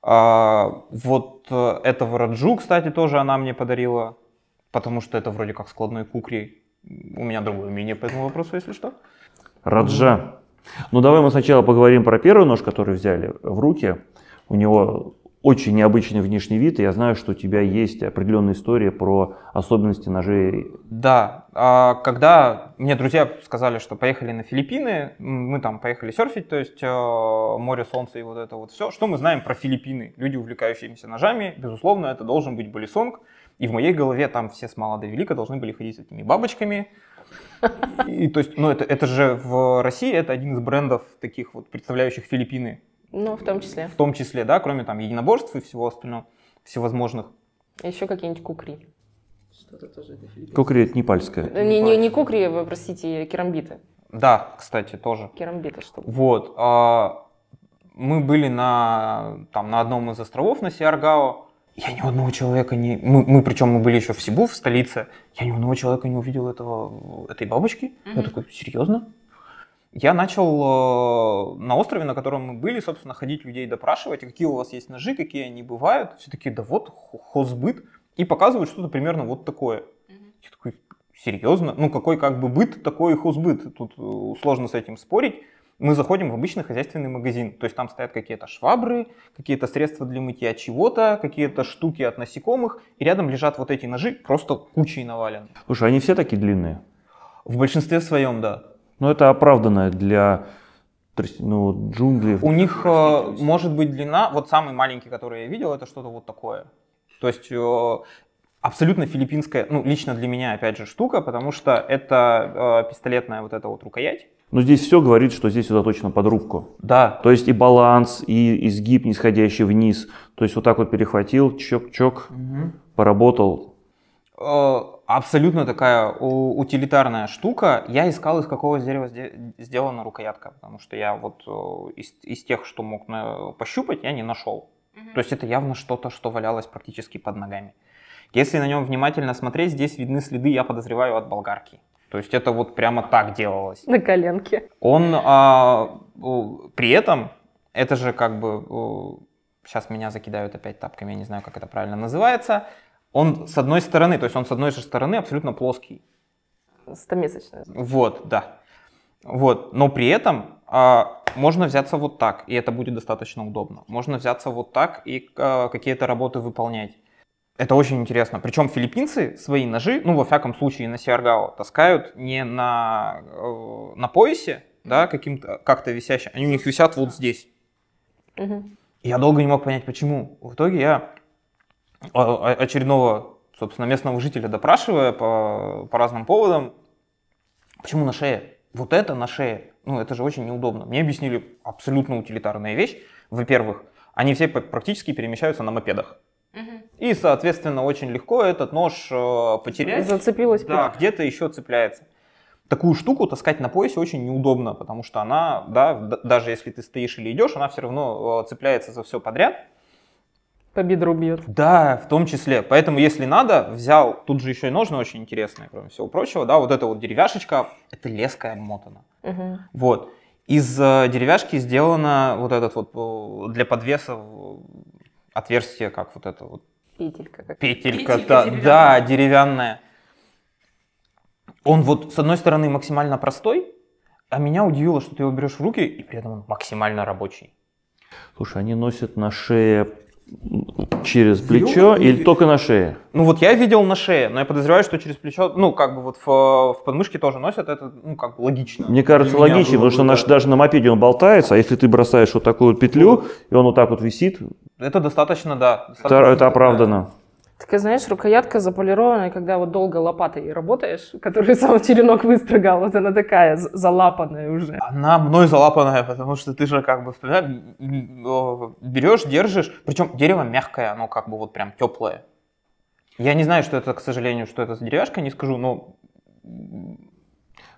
А, вот э, этого Раджу, кстати, тоже она мне подарила, потому что это вроде как складной кукри. У меня другое мнение по этому вопросу, если что. Раджа. Ну давай мы сначала поговорим про первый нож, который взяли в руки. У него очень необычный внешний вид, и я знаю, что у тебя есть определенная история про особенности ножей. Да, а когда мне друзья сказали, что поехали на Филиппины, мы там поехали серфить, то есть э, море, солнце и вот это вот все. Что мы знаем про Филиппины? Люди, увлекающиеся ножами, безусловно, это должен быть балисонг. И в моей голове там все с мала до велика должны были ходить с этими бабочками, и то есть, ну это, это же в России это один из брендов таких вот представляющих Филиппины. Ну, в том числе. В том числе, да, кроме там единоборств и всего остального, всевозможных. Еще какие-нибудь кукри. Что-то тоже это Филиппины. Кукри это непальская. Не, не, не кукри, вы, простите, керамбиты. Да, кстати, тоже. Керамбиты что Вот. А, мы были на, там, на одном из островов на Сиаргао, я ни одного человека не... Мы, мы причем мы были еще в Сибу, в столице. Я ни одного человека не увидел этого, этой бабочки. Mm-hmm. Я такой, серьезно? Я начал э, на острове, на котором мы были, собственно, ходить людей допрашивать, какие у вас есть ножи, какие они бывают. Все такие, да вот, хозбыт. И показывают что-то примерно вот такое. Mm-hmm. Я такой, серьезно? Ну, какой как бы быт, такой хозбыт. Тут э, сложно с этим спорить мы заходим в обычный хозяйственный магазин. То есть там стоят какие-то швабры, какие-то средства для мытья чего-то, какие-то штуки от насекомых, и рядом лежат вот эти ножи, просто кучей навалены. Слушай, они все такие длинные? В большинстве своем, да. Но ну, это оправданное для ну, джунглей. У них э, может быть длина, вот самый маленький, который я видел, это что-то вот такое. То есть э, абсолютно филиппинская, ну, лично для меня, опять же, штука, потому что это э, пистолетная вот эта вот рукоять, но здесь все говорит, что здесь заточено под рубку. Да. То есть и баланс, и изгиб нисходящий вниз. То есть вот так вот перехватил, чок-чок, угу. поработал. Э, абсолютно такая утилитарная штука. Я искал, из какого дерева сделана рукоятка, потому что я вот э, из, из тех, что мог пощупать, я не нашел. Угу. То есть это явно что-то, что валялось практически под ногами. Если на нем внимательно смотреть, здесь видны следы, я подозреваю, от болгарки. То есть это вот прямо так делалось. На коленке. Он а, при этом, это же как бы, сейчас меня закидают опять тапками, я не знаю, как это правильно называется, он с одной стороны, то есть он с одной же стороны абсолютно плоский. Стомесочный. Вот, да. Вот, но при этом а, можно взяться вот так, и это будет достаточно удобно. Можно взяться вот так и а, какие-то работы выполнять. Это очень интересно. Причем филиппинцы свои ножи, ну, во всяком случае, на Сиаргао таскают не на, э, на поясе, да, каким-то как-то висящим. Они у них висят вот здесь. Угу. Я долго не мог понять, почему. В итоге я а, а, очередного, собственно, местного жителя допрашивая по, по разным поводам, почему на шее? Вот это на шее. Ну, это же очень неудобно. Мне объяснили абсолютно утилитарная вещь. Во-первых, они все практически перемещаются на мопедах. И, соответственно, очень легко этот нож э, потерять. Зацепилась. Да, где-то еще цепляется. Такую штуку таскать на поясе очень неудобно, потому что она, да, даже если ты стоишь или идешь, она все равно э, цепляется за все подряд. По бедру бьет. Да, в том числе. Поэтому, если надо, взял, тут же еще и ножны очень интересные, кроме всего прочего, да, вот эта вот деревяшечка, это леска обмотана. Угу. Вот. Из э, деревяшки сделана вот этот вот для подвеса отверстие, как вот это вот. Петелька. Как... Петелька, Петелька да, деревянная. да, деревянная. Он вот, с одной стороны, максимально простой, а меня удивило, что ты его берешь в руки, и при этом он максимально рабочий. Слушай, они носят на шее через плечо Ё, или только на шее? Ну вот я видел на шее, но я подозреваю, что через плечо, ну как бы вот в, в подмышке тоже носят, это ну как бы логично. Мне кажется логично, потому что наш, даже на мопеде он болтается, а если ты бросаешь вот такую вот петлю, вот. и он вот так вот висит, это достаточно, да. Достаточно это, это оправдано. Такая, знаешь, рукоятка заполированная, когда вот долго лопатой работаешь, которую сам черенок выстрогал, вот она такая залапанная уже. Она мной залапанная, потому что ты же как бы берешь, держишь, причем дерево мягкое, оно как бы вот прям теплое. Я не знаю, что это, к сожалению, что это за деревяшка, не скажу, но...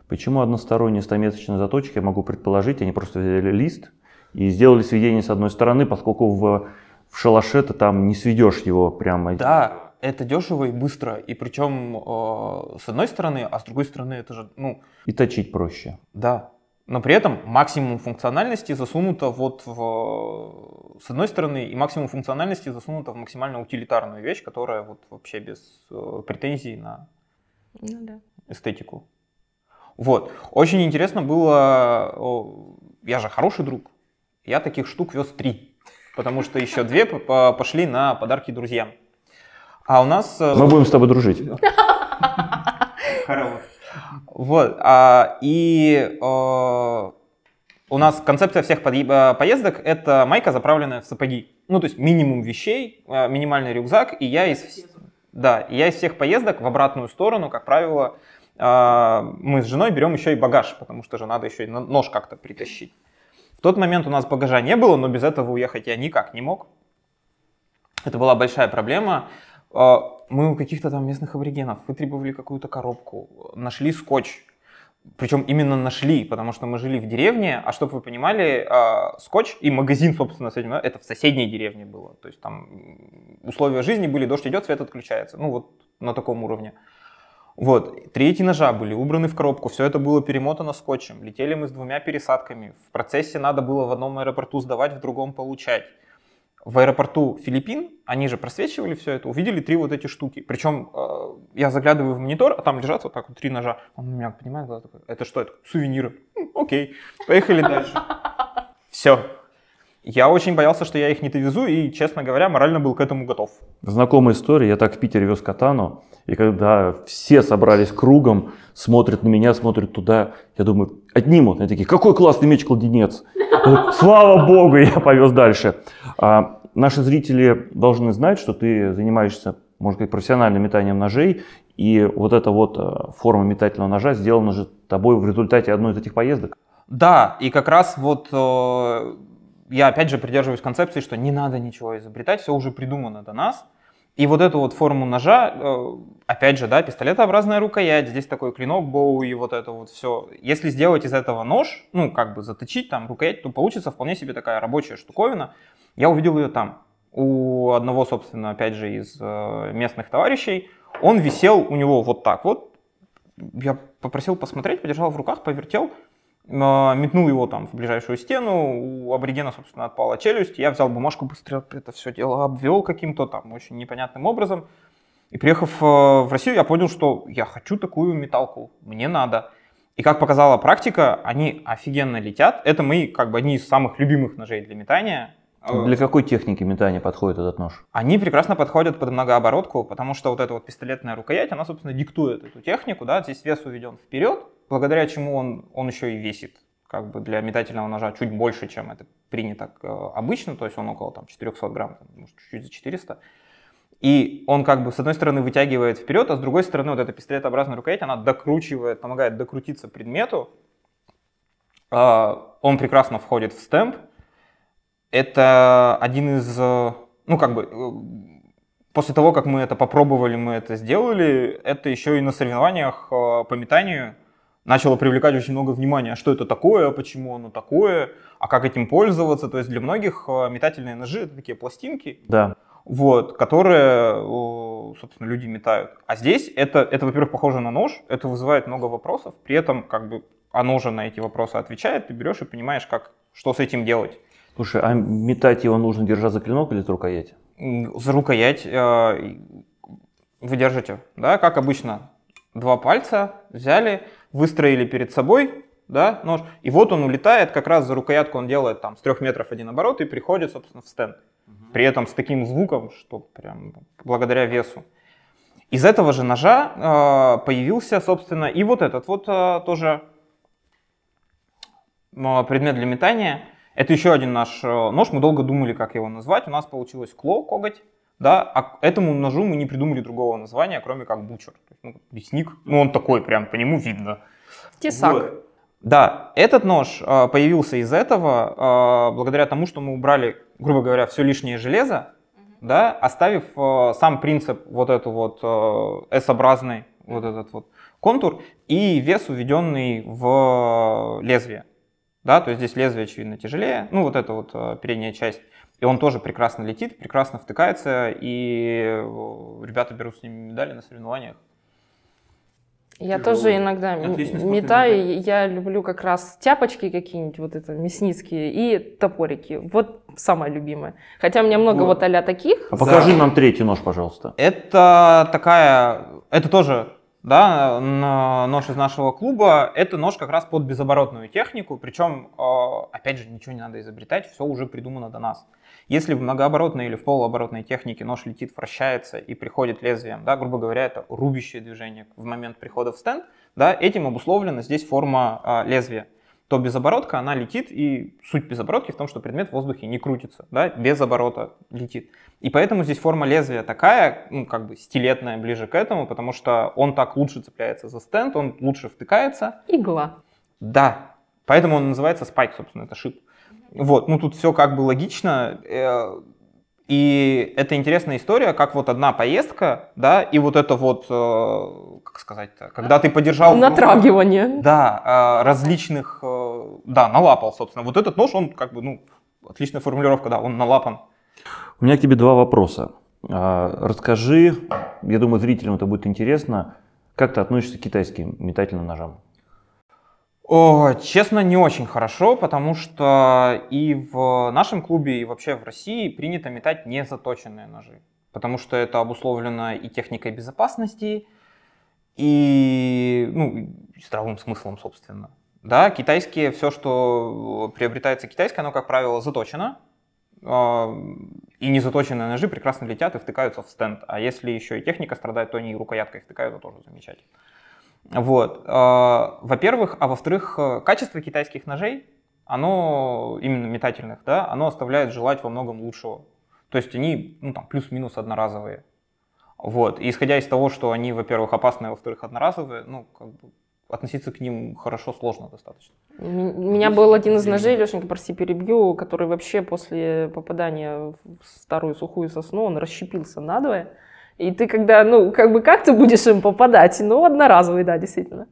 Почему односторонние стометочные заточки, я могу предположить, они просто взяли лист и сделали сведение с одной стороны, поскольку в в шалаше ты там не сведешь его прямо. Да, это дешево и быстро. И причем э, с одной стороны, а с другой стороны это же, ну... И точить проще. Да. Но при этом максимум функциональности засунуто вот в... С одной стороны, и максимум функциональности засунуто в максимально утилитарную вещь, которая вот вообще без э, претензий на ну, да. эстетику. Вот. Очень интересно было... Я же хороший друг. Я таких штук вез три потому что еще две пошли на подарки друзьям. А у нас... Э, мы будем с тобой дружить. Хорошо. Вот. А, и э, у нас концепция всех подъ... Э, поездок – это майка, заправленная в сапоги. Ну, то есть минимум вещей, э, минимальный рюкзак. И я из, да, я из всех поездок в обратную сторону, как правило, э, мы с женой берем еще и багаж, потому что же надо еще и нож как-то притащить тот момент у нас багажа не было, но без этого уехать я никак не мог. Это была большая проблема. А, мы у каких-то там местных аборигенов вытребовали какую-то коробку, нашли скотч. Причем именно нашли, потому что мы жили в деревне, а чтобы вы понимали, а, скотч и магазин, собственно, с этим, это в соседней деревне было. То есть там условия жизни были, дождь идет, свет отключается. Ну вот на таком уровне. Вот, три эти ножа были убраны в коробку, все это было перемотано скотчем. Летели мы с двумя пересадками. В процессе надо было в одном аэропорту сдавать, в другом получать. В аэропорту Филиппин, они же просвечивали все это, увидели три вот эти штуки. Причем э, я заглядываю в монитор, а там лежат вот так вот три ножа. Он меня понимает, глаза такой, это что, это сувениры? окей, поехали дальше. Все, я очень боялся, что я их не довезу, и, честно говоря, морально был к этому готов. Знакомая история. Я так в Питере вез катану, и когда все собрались кругом, смотрят на меня, смотрят туда, я думаю, отнимут. Они такие, какой классный меч-кладенец. Слава богу, я повез дальше. А, наши зрители должны знать, что ты занимаешься, можно сказать, профессиональным метанием ножей, и вот эта вот э, форма метательного ножа сделана же тобой в результате одной из этих поездок. Да, и как раз вот э, я опять же придерживаюсь концепции, что не надо ничего изобретать, все уже придумано до нас. И вот эту вот форму ножа, э, опять же, да, пистолетообразная рукоять, здесь такой клинок, боу и вот это вот все. Если сделать из этого нож, ну, как бы заточить там рукоять, то получится вполне себе такая рабочая штуковина. Я увидел ее там. У одного, собственно, опять же, из э, местных товарищей, он висел у него вот так вот. Я попросил посмотреть, подержал в руках, повертел метнул его там в ближайшую стену, у аборигена, собственно, отпала челюсть, я взял бумажку, быстро это все дело обвел каким-то там очень непонятным образом, и приехав э, в Россию, я понял, что я хочу такую металку, мне надо. И как показала практика, они офигенно летят. Это мои, как бы, одни из самых любимых ножей для метания. Э, для какой техники метания подходит этот нож? Они прекрасно подходят под многооборотку, потому что вот эта вот пистолетная рукоять, она, собственно, диктует эту технику, да, здесь вес уведен вперед, благодаря чему он, он еще и весит как бы для метательного ножа чуть больше, чем это принято э, обычно, то есть он около там, 400 грамм, может чуть-чуть за 400. И он как бы с одной стороны вытягивает вперед, а с другой стороны вот эта пистолетообразная рукоять, она докручивает, помогает докрутиться предмету. А, он прекрасно входит в стемп. Это один из, э, ну как бы, э, после того, как мы это попробовали, мы это сделали, это еще и на соревнованиях по метанию начало привлекать очень много внимания, а что это такое, почему оно такое, а как этим пользоваться. То есть для многих э, метательные ножи это такие пластинки, да. вот, которые, э, собственно, люди метают. А здесь это, это, во-первых, похоже на нож, это вызывает много вопросов, при этом как бы оно а же на эти вопросы отвечает, ты берешь и понимаешь, как, что с этим делать. Слушай, а метать его нужно держа за клинок или за рукоять? За рукоять э, вы держите, да, как обычно, два пальца взяли, выстроили перед собой, да, нож, и вот он улетает, как раз за рукоятку он делает там с трех метров один оборот и приходит, собственно, в стенд. При этом с таким звуком, что прям благодаря весу. Из этого же ножа э, появился, собственно, и вот этот вот э, тоже э, предмет для метания. Это еще один наш нож, мы долго думали, как его назвать. У нас получилось кло коготь да, а этому ножу мы не придумали другого названия, кроме как бучер. Ну, мясник, ну он такой прям, по нему видно. Тесак. Вот. Да, этот нож э, появился из этого, э, благодаря тому, что мы убрали, грубо говоря, все лишнее железо, угу. да, оставив э, сам принцип вот эту вот э, S-образный, вот этот вот контур, и вес, уведенный в лезвие. Да, то есть здесь лезвие, очевидно, тяжелее, ну вот эта вот э, передняя часть. И он тоже прекрасно летит, прекрасно втыкается, и э, ребята берут с ним медали на соревнованиях. Я Тяжело. тоже иногда метаю. Я люблю как раз тяпочки какие-нибудь, вот это, мясницкие, и топорики. Вот самое любимое. Хотя у меня много вот, вот а таких. А покажи да. нам третий нож, пожалуйста. Это такая... Это тоже да, нож из нашего клуба. Это нож как раз под безоборотную технику. Причем, э, опять же, ничего не надо изобретать, все уже придумано до нас. Если в многооборотной или в полуоборотной технике нож летит, вращается и приходит лезвием, да, грубо говоря, это рубящее движение в момент прихода в стенд, да, этим обусловлена здесь форма а, лезвия то безоборотка, она летит, и суть безоборотки в том, что предмет в воздухе не крутится, да, без оборота летит. И поэтому здесь форма лезвия такая, ну, как бы стилетная ближе к этому, потому что он так лучше цепляется за стенд, он лучше втыкается. Игла. Да, поэтому он называется спайк, собственно, это шип. Вот, ну тут все как бы логично. Э, и это интересная история, как вот одна поездка, да, и вот это вот, э, как сказать-то, когда ты подержал... Натрагивание. Да, э, различных, да, налапал, собственно. Вот этот нож, он как бы, ну, отличная формулировка, да, он налапан. У меня к тебе два вопроса. А, расскажи, я думаю, зрителям это будет интересно, как ты относишься к китайским метательным ножам? О, честно, не очень хорошо, потому что и в нашем клубе, и вообще в России принято метать незаточенные ножи, потому что это обусловлено и техникой безопасности, и ну, здравым смыслом, собственно. Да, китайские, все, что приобретается китайское, оно, как правило, заточено, а, и незаточенные ножи прекрасно летят и втыкаются в стенд. А если еще и техника страдает, то они и рукояткой втыкают, это тоже замечательно. Вот. Э, во-первых, а во-вторых, э, качество китайских ножей, оно именно метательных, да, оно оставляет желать во многом лучшего. То есть они ну, там, плюс-минус одноразовые. Вот. И исходя из того, что они, во-первых, опасные, а во-вторых, одноразовые, ну, как бы относиться к ним хорошо сложно достаточно. У меня был один из ножей, Лешенька, прости, перебью, который вообще после попадания в старую сухую сосну, он расщепился надвое. И ты когда, ну, как бы как ты будешь им попадать? Ну, одноразовый, да, действительно.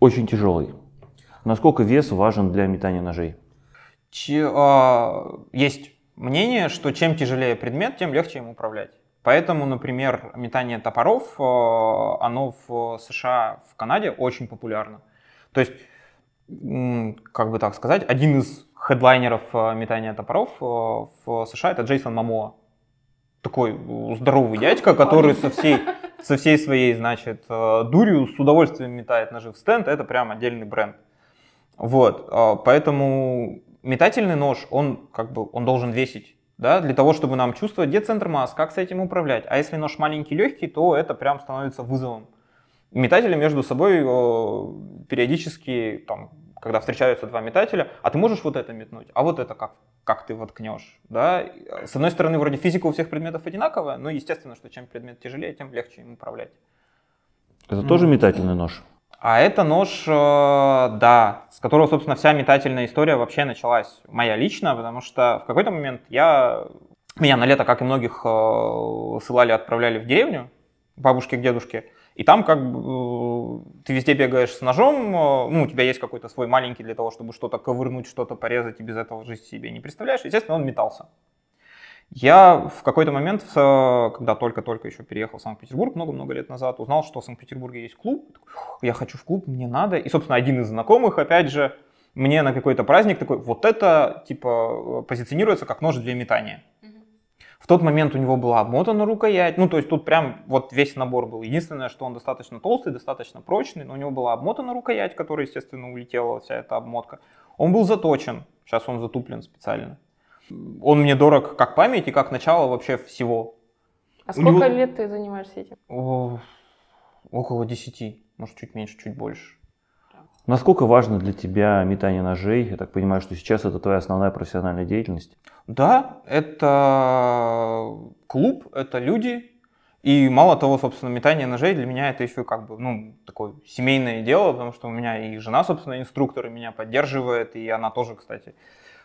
Очень тяжелый. Насколько вес важен для метания ножей? Че, а, есть мнение, что чем тяжелее предмет, тем легче им управлять. Поэтому, например, метание топоров, а, оно в США, в Канаде очень популярно. То есть, как бы так сказать, один из хедлайнеров а, метания топоров а, в США это Джейсон Мамоа такой здоровый дядька, который со всей, со всей своей, значит, э, дурью с удовольствием метает ножи в стенд. Это прям отдельный бренд. Вот, а, поэтому метательный нож, он как бы, он должен весить, да, для того, чтобы нам чувствовать, где центр масс, как с этим управлять. А если нож маленький, легкий, то это прям становится вызовом. Метатели между собой э, периодически там когда встречаются два метателя, а ты можешь вот это метнуть, а вот это как, как ты воткнешь, да? С одной стороны, вроде физика у всех предметов одинаковая, но естественно, что чем предмет тяжелее, тем легче им управлять. Это mm. тоже метательный нож? А это нож, э, да, с которого, собственно, вся метательная история вообще началась, моя лично, потому что в какой-то момент я... Меня на лето, как и многих, э, ссылали, отправляли в деревню, бабушки к дедушке, и там как бы э, ты везде бегаешь с ножом, э, ну, у тебя есть какой-то свой маленький для того, чтобы что-то ковырнуть, что-то порезать, и без этого жизнь себе не представляешь. Естественно, он метался. Я в какой-то момент, э, когда только-только еще переехал в Санкт-Петербург много-много лет назад, узнал, что в Санкт-Петербурге есть клуб. Я хочу в клуб, мне надо. И, собственно, один из знакомых, опять же, мне на какой-то праздник такой, вот это, типа, позиционируется как нож для метания. Угу. В тот момент у него была обмотана рукоять, ну то есть тут прям вот весь набор был. Единственное, что он достаточно толстый, достаточно прочный, но у него была обмотана рукоять, которая, естественно, улетела вся эта обмотка. Он был заточен, сейчас он затуплен специально. Он мне дорог как память и как начало вообще всего. А сколько него... лет ты занимаешься этим? О, около десяти, может чуть меньше, чуть больше. Насколько важно для тебя метание ножей? Я так понимаю, что сейчас это твоя основная профессиональная деятельность. Да, это клуб, это люди. И мало того, собственно, метание ножей для меня это еще как бы, ну, такое семейное дело, потому что у меня и жена, собственно, инструктор, и меня поддерживает, и она тоже, кстати,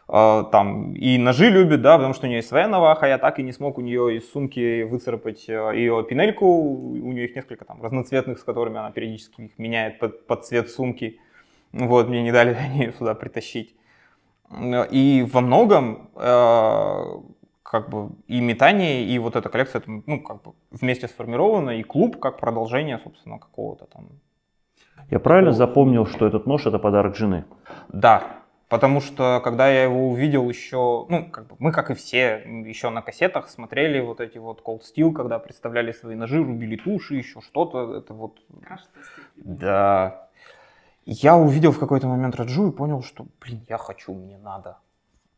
э, там и ножи любит, да, потому что у нее есть своя наваха, я так и не смог у нее из сумки выцарапать э, ее пинельку, у нее их несколько там разноцветных, с которыми она периодически их меняет под, под цвет сумки. Вот, мне не дали они сюда притащить. И во многом э, как бы и метание, и вот эта коллекция, это, ну, как бы вместе сформирована, и клуб как продолжение, собственно, какого-то там. Я правильно ну, запомнил, что этот нож это подарок жены? Да, потому что когда я его увидел еще, ну, как бы мы, как и все, еще на кассетах смотрели вот эти вот Cold Steel, когда представляли свои ножи, рубили туши, еще что-то, это вот... Кажется. Да, я увидел в какой-то момент Раджу и понял, что, блин, я хочу, мне надо.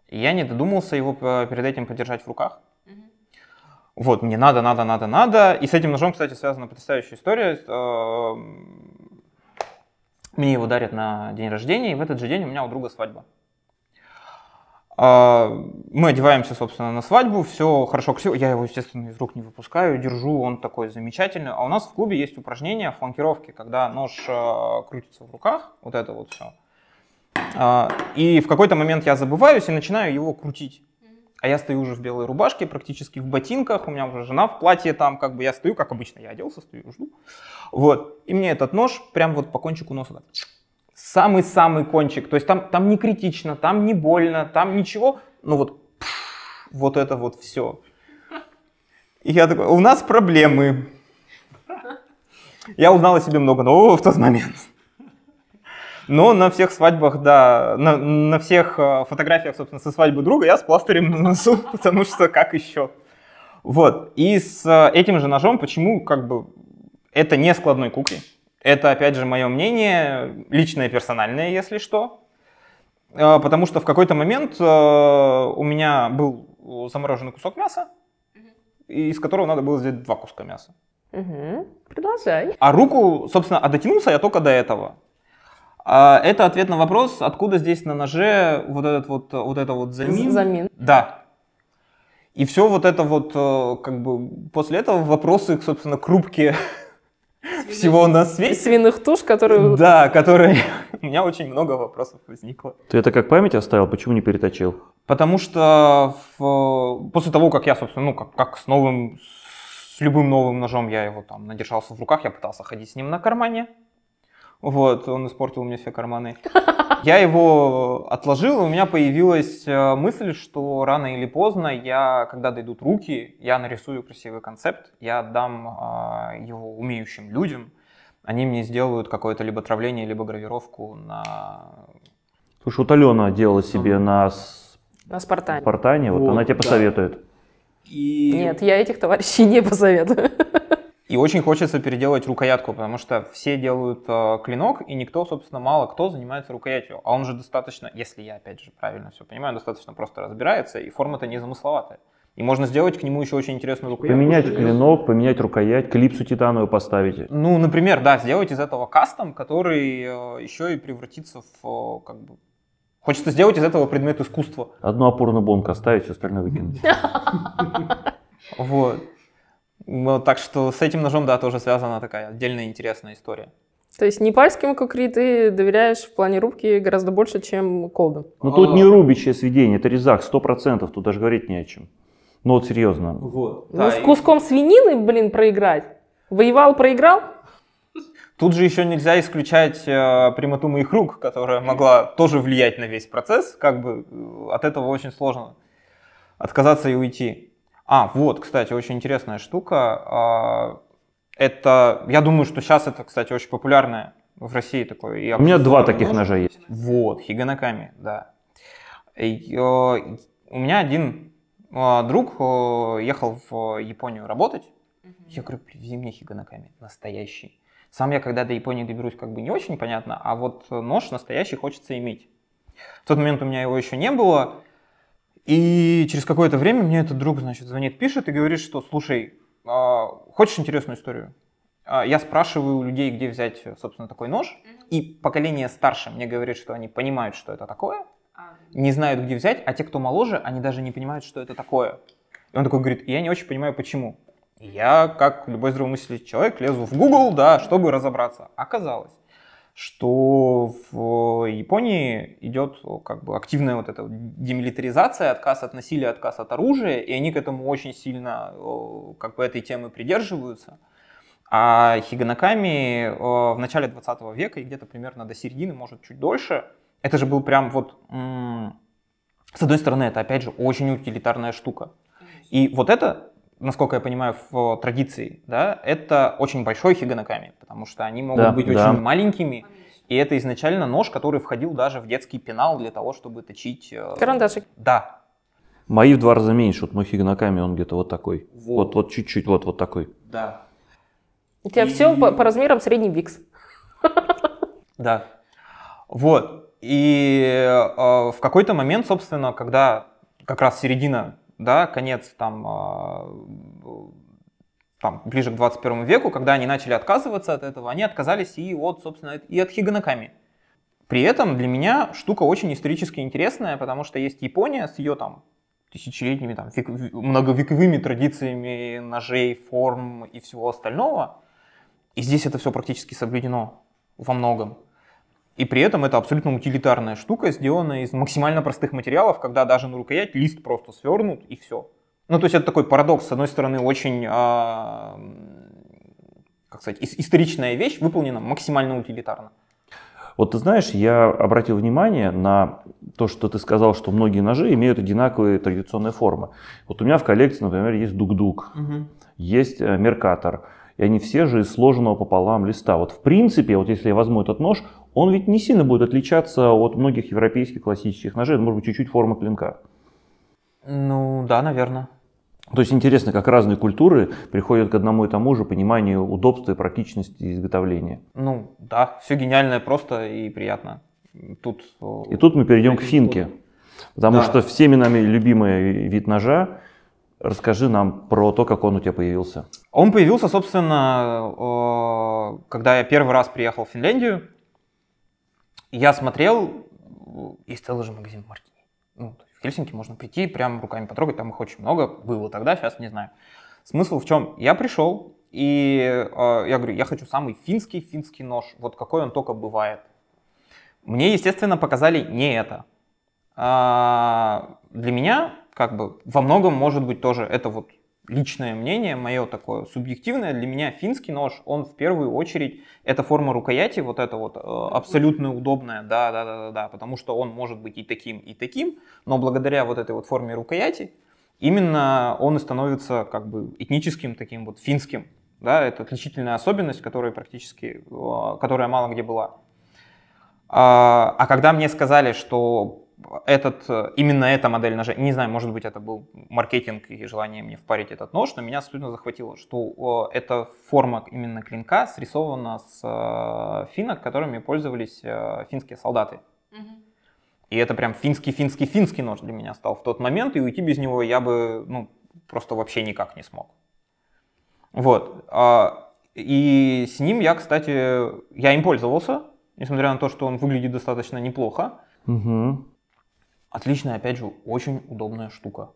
И я не додумался его э, перед этим подержать в руках. Угу. Вот, мне надо, надо, надо, надо. И с этим ножом, кстати, связана потрясающая история. Э, мне его дарят на день рождения, и в этот же день у меня у друга свадьба. А, мы одеваемся, собственно, на свадьбу, все хорошо Я его, естественно, из рук не выпускаю, держу, он такой замечательный. А у нас в клубе есть упражнение фланкировки, когда нож э, крутится в руках, вот это вот все. А, и в какой-то момент я забываюсь и начинаю его крутить. А я стою уже в белой рубашке, практически в ботинках, у меня уже жена в платье там, как бы я стою, как обычно, я оделся, стою, жду. Вот, и мне этот нож прям вот по кончику носа так самый-самый кончик, то есть там, там не критично, там не больно, там ничего, ну вот, вот это вот все. И я такой, у нас проблемы. Я узнал о себе много нового в тот момент. Но на всех свадьбах, да, на, на всех э, фотографиях, собственно, со свадьбы друга я с пластырем на носу, потому что как еще? Вот, и с э, этим же ножом, почему как бы это не складной кукли? Это, опять же, мое мнение, личное, персональное, если что. А, потому что в какой-то момент а, у меня был замороженный кусок мяса, из которого надо было сделать два куска мяса. Угу. Продолжай. А руку, собственно, а дотянулся я только до этого. А, это ответ на вопрос, откуда здесь на ноже вот этот вот, вот это вот замин. Замин. Да. И все вот это вот, э, как бы, после этого вопросы, собственно, к рубке всего на свете. Свиных туш, которые... Да, которые... У меня очень много вопросов возникло. Ты это как память оставил? Почему не переточил? Потому что в... после того, как я, собственно, ну, как, как с новым, с любым новым ножом я его там надержался в руках, я пытался ходить с ним на кармане. Вот, он испортил мне все карманы. Я его отложил, и у меня появилась э, мысль, что рано или поздно я, когда дойдут руки, я нарисую красивый концепт, я отдам э, его умеющим людям, они мне сделают какое-то либо травление, либо гравировку на... Слушай, вот Алена делала ну. себе на... На Спартане. Спартане, вот, вот она тебе да. посоветует. И... Нет, я этих товарищей не посоветую. И очень хочется переделать рукоятку, потому что все делают э, клинок, и никто, собственно, мало кто занимается рукоятью. А он же достаточно, если я, опять же, правильно все понимаю, достаточно просто разбирается, и форма-то не замысловатая. И можно сделать к нему еще очень интересную рукоятку. Поменять клинок, поменять рукоять, клипсу титановую поставить. Ну, например, да, сделать из этого кастом, который э, еще и превратится в, э, как бы, Хочется сделать из этого предмет искусства. Одну опорную бомбу оставить, все остальное выкинуть. Вот. Ну, так что с этим ножом, да, тоже связана такая отдельная интересная история. То есть непальским кукри ты доверяешь в плане рубки гораздо больше, чем колду? Ну тут не рубящее сведение, это резак, 100%, тут даже говорить не о чем. Ну вот серьезно. Вот. Ну да, с куском и... свинины, блин, проиграть? Воевал, проиграл? Тут же еще нельзя исключать э, прямоту моих рук, которая могла тоже влиять на весь процесс, как бы э, от этого очень сложно отказаться и уйти. А, вот, кстати, очень интересная штука. А, это, я думаю, что сейчас это, кстати, очень популярное в России такое. И У меня два таких ножа есть. Вот, хиганаками, да. И, э, у меня один э, друг э, ехал в Японию работать. Я говорю, привези мне хиганаками, настоящий. Сам я когда до Японии доберусь, как бы не очень понятно, а вот нож настоящий хочется иметь. В тот момент у меня его еще не было, и через какое-то время мне этот друг, значит, звонит, пишет и говорит, что, слушай, а, хочешь интересную историю? А, я спрашиваю у людей, где взять, собственно, такой нож, mm и поколение старше мне говорит, что они понимают, что это такое, а. не знают, где взять, а те, кто моложе, они даже не понимают, что это такое. И он такой говорит, я не очень понимаю, почему. Я, как любой здравомыслящий человек, лезу в Google, да, чтобы разобраться. Оказалось, что в Японии идет как бы активная вот эта демилитаризация, отказ от насилия, отказ от оружия, и они к этому очень сильно как бы этой темы придерживаются. А Хиганаками в начале 20 века и где-то примерно до середины, может чуть дольше, это же был прям вот, с одной стороны, это опять же очень утилитарная штука. И вот это насколько я понимаю, в традиции, да, это очень большой хиганаками, потому что они могут да, быть да. очень маленькими. И это изначально нож, который входил даже в детский пенал для того, чтобы точить... Э, Карандашик. Да. Мои в два раза меньше. Вот мой хиганаками, он где-то вот такой. Вот. Вот, вот чуть-чуть, вот, вот такой. Да. У тебя и... все по, по размерам средний викс. Да. Вот. И э, в какой-то момент, собственно, когда как раз середина да, конец там, а, там, ближе к 21 веку, когда они начали отказываться от этого, они отказались и от, собственно, и от хиганаками. При этом для меня штука очень исторически интересная, потому что есть Япония с ее там тысячелетними, там, век, многовековыми традициями ножей, форм и всего остального. И здесь это все практически соблюдено во многом. И при этом это абсолютно утилитарная штука, сделанная из максимально простых материалов, когда даже на рукоять лист просто свернут и все. Ну, то есть это такой парадокс. С одной стороны, очень, а, как сказать, историчная вещь выполнена максимально утилитарно. Вот ты знаешь, я обратил внимание на то, что ты сказал, что многие ножи имеют одинаковые традиционные формы. Вот у меня в коллекции, например, есть дук-дук, угу. есть э, меркатор. И они все же из сложенного пополам листа. Вот в принципе, вот если я возьму этот нож, он ведь не сильно будет отличаться от многих европейских классических ножей, может быть чуть-чуть форма клинка. Ну да, наверное. То есть интересно, как разные культуры приходят к одному и тому же пониманию удобства и практичности изготовления. Ну да, все гениальное просто и приятно. Тут... Э, и тут мы перейдем к финке. Потому да. что всеми нами любимый вид ножа. Расскажи нам про то, как он у тебя появился. Он появился, собственно, э, когда я первый раз приехал в Финляндию я смотрел, ну, есть целый же магазин мартини. Ну, в Хельсинки можно прийти, прям руками потрогать, там их очень много, было тогда, сейчас не знаю. Смысл в чем? Я пришел, и э, я говорю, я хочу самый финский финский нож, вот какой он только бывает. Мне, естественно, показали не это. А, для меня, как бы, во многом, может быть, тоже это вот личное мнение, мое такое субъективное, для меня финский нож, он в первую очередь, это форма рукояти, вот это вот э, абсолютно удобная, да, да, да, да, да, потому что он может быть и таким, и таким, но благодаря вот этой вот форме рукояти, именно он и становится как бы этническим таким вот финским, да, это отличительная особенность, которая практически, э, которая мало где была. А, а когда мне сказали, что этот, э, именно эта модель ножа, не знаю, может быть, это был маркетинг и желание мне впарить этот нож, но меня абсолютно захватило, что э, эта форма именно клинка срисована с э, финок, которыми пользовались финские солдаты. И это прям финский-финский-финский нож для меня стал в тот момент, и уйти без него я бы ну, просто вообще никак не смог. Вот. А, и с ним я, кстати, я им пользовался, несмотря на то, что он выглядит достаточно неплохо. Угу. Отличная, опять же, очень удобная штука.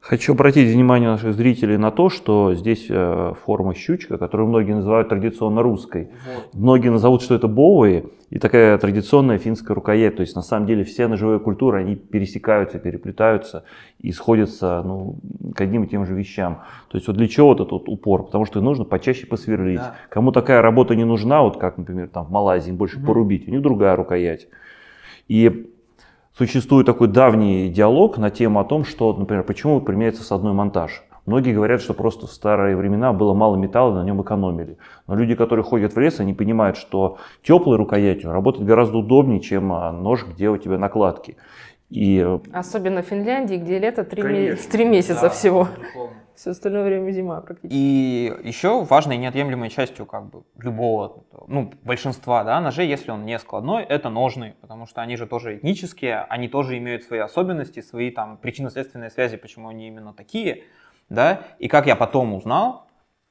Хочу обратить внимание наших зрителей на то, что здесь э, форма щучка, которую многие называют традиционно русской. Вот. Многие назовут, что это бовые, и такая традиционная финская рукоять. То есть на самом деле все ножевые культуры, они пересекаются, переплетаются и сходятся ну, к одним и тем же вещам. То есть вот для чего вот этот упор? Потому что нужно почаще посверлить. Да. Кому такая работа не нужна, вот как, например, там в Малайзии, им больше угу. порубить, у них другая рукоять. И Существует такой давний диалог на тему о том, что, например, почему применяется с одной монтаж. Многие говорят, что просто в старые времена было мало металла, на нем экономили. Но люди, которые ходят в лес, они понимают, что теплой рукоятью работать гораздо удобнее, чем а, нож, где у тебя накладки. И... Э, Особенно в Финляндии, где лето 3, м... 3 месяца да, всего. Духовно. Все остальное время зима практически. И еще важной неотъемлемой частью как бы любого, ну, большинства да, ножей, если он не складной, это ножны, потому что они же тоже этнические, они тоже имеют свои особенности, свои там причинно-следственные связи, почему они именно такие, да, и как я потом узнал,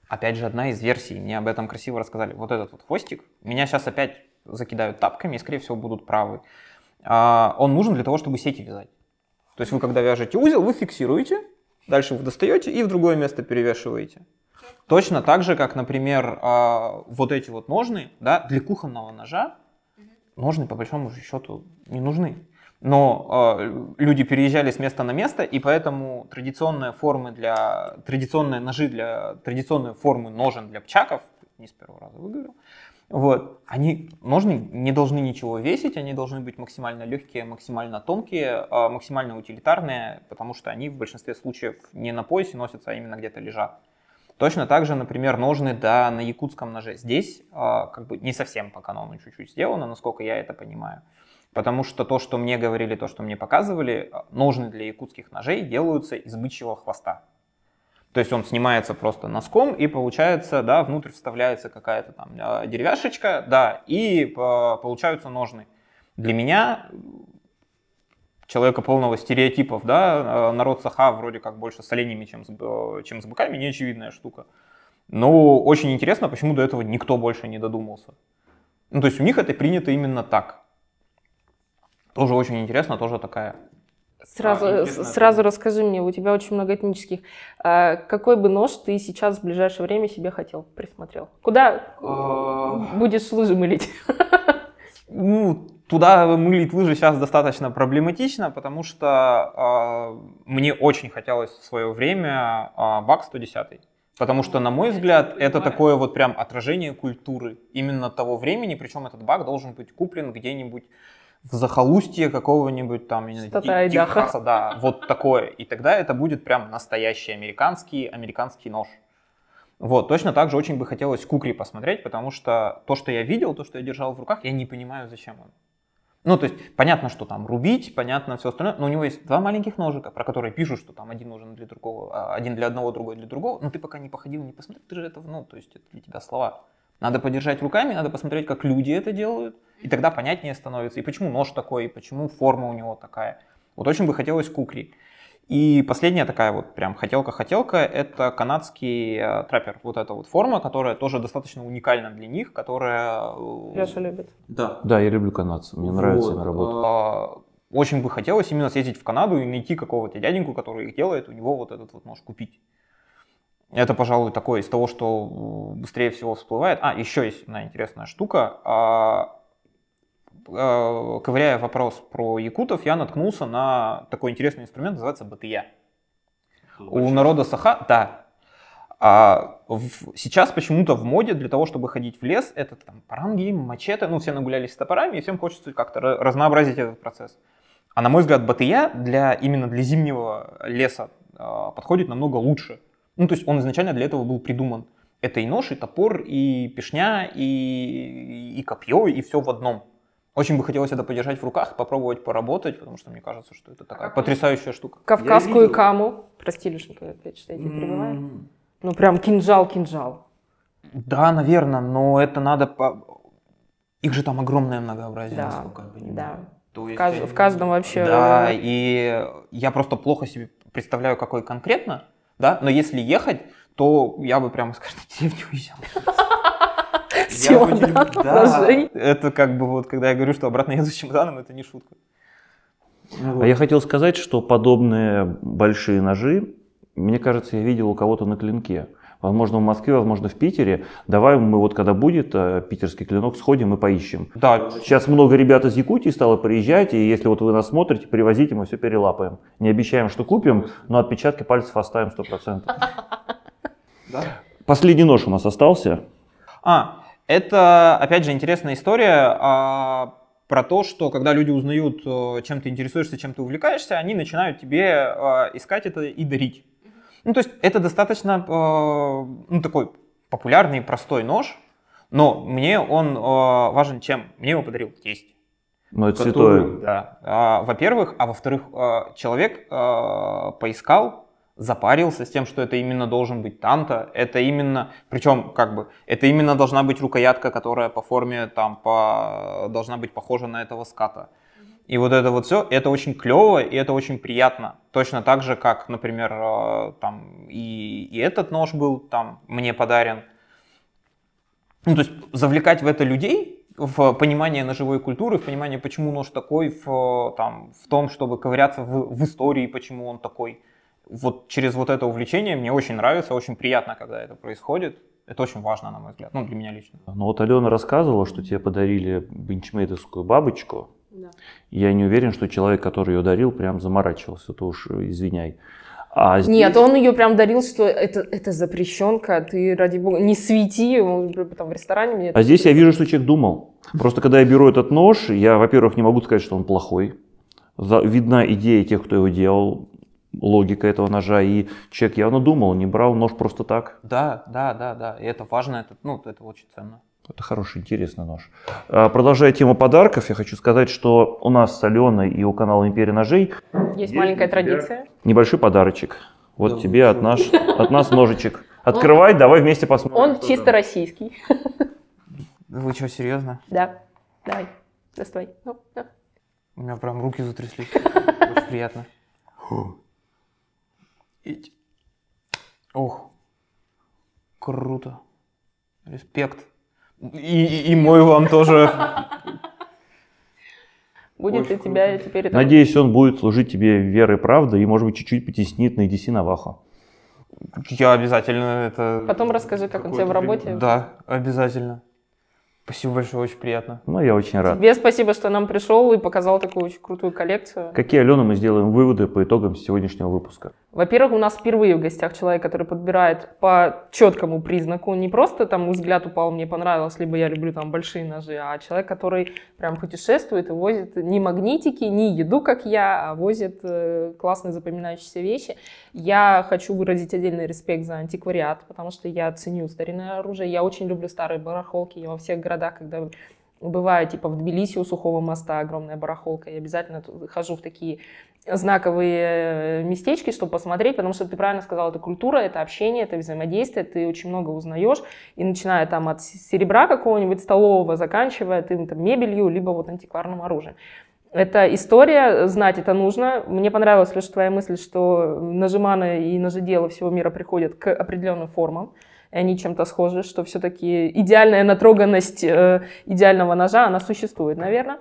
опять же, одна из версий, мне об этом красиво рассказали, вот этот вот хвостик, меня сейчас опять закидают тапками и, скорее всего, будут правы. А, он нужен для того, чтобы сети вязать. То есть вы, когда вяжете узел, вы фиксируете, Дальше вы достаете и в другое место перевешиваете. Точно так же, как, например, а, вот эти вот ножны, да, для кухонного ножа ножны по большому счету не нужны. Но а, люди переезжали с места на место, и поэтому традиционные формы для традиционные ножи для традиционные формы ножен для пчаков не с первого раза выговорил, вот. Они ножны не должны ничего весить, они должны быть максимально легкие, максимально тонкие, а максимально утилитарные, потому что они в большинстве случаев не на поясе носятся, а именно где-то лежат. Точно так же, например, ножны да, на якутском ноже. Здесь а, как бы не совсем по канону чуть-чуть сделано, насколько я это понимаю. Потому что то, что мне говорили, то, что мне показывали, а, ножны для якутских ножей делаются из бычьего хвоста. То есть он снимается просто носком, и получается, да, внутрь вставляется какая-то там а, деревяшечка, да, и а, получаются ножны. Для меня, человека полного стереотипов, да, а, народ саха вроде как больше с оленями, чем с, чем с быками, неочевидная штука. Но очень интересно, почему до этого никто больше не додумался. Ну, то есть у них это принято именно так. Тоже очень интересно, тоже такая Сразу, а, сразу расскажи мне, у тебя очень много этнических. А, какой бы нож ты сейчас в ближайшее время себе хотел, присмотрел? Куда а... будешь лыжи мылить? Ну, туда мылить лыжи сейчас достаточно проблематично, потому что э, мне очень хотелось в свое время э, бак 110. Потому что, на мой взгляд, это такое вот прям отражение культуры именно того времени, причем этот бак должен быть куплен где-нибудь в захолустье какого-нибудь там, не знаю, Техаса, да, вот такое. И тогда это будет прям настоящий американский, американский нож. Вот, точно так же очень бы хотелось кукри посмотреть, потому что то, что я видел, то, что я держал в руках, я не понимаю, зачем он. Ну, то есть, понятно, что там рубить, понятно все остальное, но у него есть два маленьких ножика, про которые пишут, что там один нужен для другого, а, один для одного, другой для другого, но ты пока не походил, не посмотрел, ты же это, ну, то есть, это для тебя слова. Надо подержать руками, надо посмотреть, как люди это делают – и тогда понятнее становится, и почему нож такой, и почему форма у него такая. Вот очень бы хотелось кукри. И последняя такая вот прям хотелка-хотелка – это канадский э, траппер. Вот эта вот форма, которая тоже достаточно уникальна для них, которая… Э, Леша любит. Да. Да, я люблю канадцев, мне нравится вот. работа. А, э, очень бы хотелось именно съездить в Канаду и найти какого-то дяденьку, который их делает, у него вот этот вот нож купить. Это, пожалуй, такое из того, что быстрее всего всплывает. А, еще есть одна интересная штука. А, Э, ковыряя вопрос про якутов, я наткнулся на такой интересный инструмент, называется бытия. У народа Саха, да. А в, сейчас почему-то в моде для того, чтобы ходить в лес, это там паранги, мачете, ну все нагулялись с топорами, и всем хочется как-то разнообразить этот процесс. А на мой взгляд, батыя для, именно для зимнего леса э, подходит намного лучше. Ну, то есть он изначально для этого был придуман. Это и нож, и топор, и пешня, и, и копье, и все в одном. Очень бы хотелось это подержать в руках, попробовать поработать, потому что мне кажется, что это такая а, потрясающая штука. Кавказскую видел... каму. Прости, Лешенька, я тебя не перебиваю. Mm. Ну, прям кинжал-кинжал. Да, наверное, но это надо... По... Их же там огромное многообразие, да, насколько я понимаю. Да. То есть, в, кажд... в каждом вообще... Да, э, и я просто плохо себе представляю, какой конкретно, да, но если ехать, то я бы прямо с каждой деревни уезжал чемодан, да. ножей. Это как бы вот, когда я говорю, что обратно еду с чемоданом, это не шутка. А вот. А я хотел сказать, что подобные большие ножи, мне кажется, я видел у кого-то на клинке. Возможно, в Москве, возможно, в Питере. Давай мы вот когда будет э, питерский клинок, сходим и поищем. Да. Сейчас много ребят из Якутии стало приезжать, и если вот вы нас смотрите, привозите, мы все перелапаем. Не обещаем, что купим, но отпечатки пальцев оставим 100%. Да? Последний нож у нас остался. А, это, опять же, интересная история а, про то, что когда люди узнают, э, чем ты интересуешься, чем ты увлекаешься, они начинают тебе а, искать это и дарить. Ну, то есть это достаточно, а, ну, такой популярный простой нож, но мне он а, важен чем? Мне его подарил тесть. Ну, это святое. Да. А, во-первых, а во-вторых, человек а, поискал запарился с тем, что это именно должен быть танта, это именно, причем как бы, это именно должна быть рукоятка, которая по форме там по, должна быть похожа на этого ската. И вот это вот все, это очень клево и это очень приятно. Точно так же, как, например, э, там и, и этот нож был там мне подарен. Ну, то есть завлекать в это людей, в понимание ножевой культуры, в понимание, почему нож такой, в, там, в том, чтобы ковыряться в, в истории, почему он такой вот через вот это увлечение мне очень нравится, очень приятно, когда это происходит. Это очень важно, на мой взгляд, ну, для меня лично. Ну, вот Алена рассказывала, что тебе подарили бенчмейдовскую бабочку. Да. Я не уверен, что человек, который ее дарил, прям заморачивался, Это уж э, извиняй. А здесь... Нет, он ее прям дарил, что это, это запрещенка, ты ради бога, не свети, он там в ресторане мне... А здесь я вижу, что человек думал. Просто когда я беру этот нож, я, во-первых, не могу сказать, что он плохой. Видна идея тех, кто его делал логика этого ножа, и человек явно думал, не брал нож просто так. Да, да, да, да, и это важно, это, ну, это очень ценно. Это хороший, интересный нож. А, продолжая тему подарков, я хочу сказать, что у нас с Аленой и у канала Империя Ножей есть, есть маленькая традиция. Небольшой подарочек. Вот да, тебе от, наш, от нас ножичек. Открывай, он, давай вместе посмотрим. Он чисто там. российский. Вы что, серьезно? Да. Давай, доставай. Ну, у меня прям руки затряслись. Очень приятно. Ить. Ох, круто. Респект. И, и, мой вам тоже. Будет Очень тебя теперь... Это... Надеюсь, он будет служить тебе верой и правдой и, может быть, чуть-чуть потеснит на Эдиси Наваха. Я обязательно это... Потом расскажи, как он тебе в работе. Да, обязательно. Спасибо большое, очень приятно. Ну, я очень рад. Тебе спасибо, что нам пришел и показал такую очень крутую коллекцию. Какие, Алена, мы сделаем выводы по итогам сегодняшнего выпуска? Во-первых, у нас впервые в гостях человек, который подбирает по четкому признаку, не просто там взгляд упал, мне понравилось, либо я люблю там большие ножи, а человек, который прям путешествует и возит не магнитики, не еду, как я, а возит э, классные запоминающиеся вещи. Я хочу выразить отдельный респект за антиквариат, потому что я ценю старинное оружие, я очень люблю старые барахолки, я во всех городах, когда бываю, типа в Тбилиси у Сухого моста огромная барахолка, я обязательно хожу в такие знаковые э, местечки, чтобы посмотреть, потому что ты правильно сказала, это культура, это общение, это взаимодействие, ты очень много узнаешь, и начиная там от серебра какого-нибудь столового, заканчивая ты там мебелью, либо вот антикварным оружием. Это история, знать это нужно. Мне понравилась лишь твоя мысль, что нажиманы и ножеделы всего мира приходят к определенным формам и они чем-то схожи, что все-таки идеальная натроганность э, идеального ножа, она существует, наверное.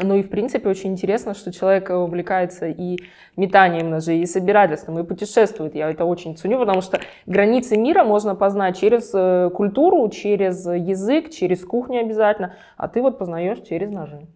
Ну и, в принципе, очень интересно, что человек э, увлекается и метанием ножей, и собирательством, и путешествует. Я это очень ценю, потому что границы мира можно познать через э, культуру, через язык, через кухню обязательно, а ты вот познаешь через ножи.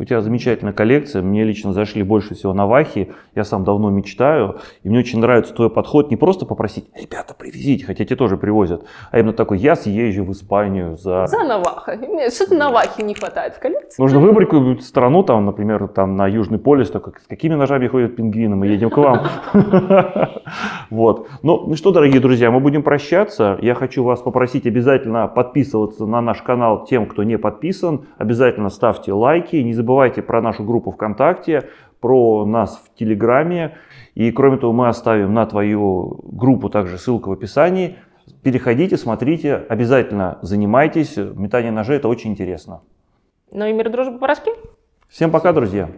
У тебя замечательная коллекция, мне лично зашли больше всего навахи, я сам давно мечтаю, и мне очень нравится твой подход, не просто попросить, ребята, привезите, хотя тебе тоже привозят, а именно такой, я съезжу в Испанию за... За наваха, что-то навахи не хватает в коллекции. Нужно выбрать какую-нибудь страну, там, например, там на Южный полюс, так, с какими ножами ходят пингвины, мы едем к вам. Вот. Ну, ну что, дорогие друзья, мы будем прощаться. Я хочу вас попросить обязательно подписываться на наш канал тем, кто не подписан. Обязательно ставьте лайки, не забывайте забывайте про нашу группу ВКонтакте, про нас в Телеграме. И кроме того, мы оставим на твою группу также ссылку в описании. Переходите, смотрите, обязательно занимайтесь. Метание ножей – это очень интересно. Ну и мир, дружбы, порошки. Всем пока, друзья.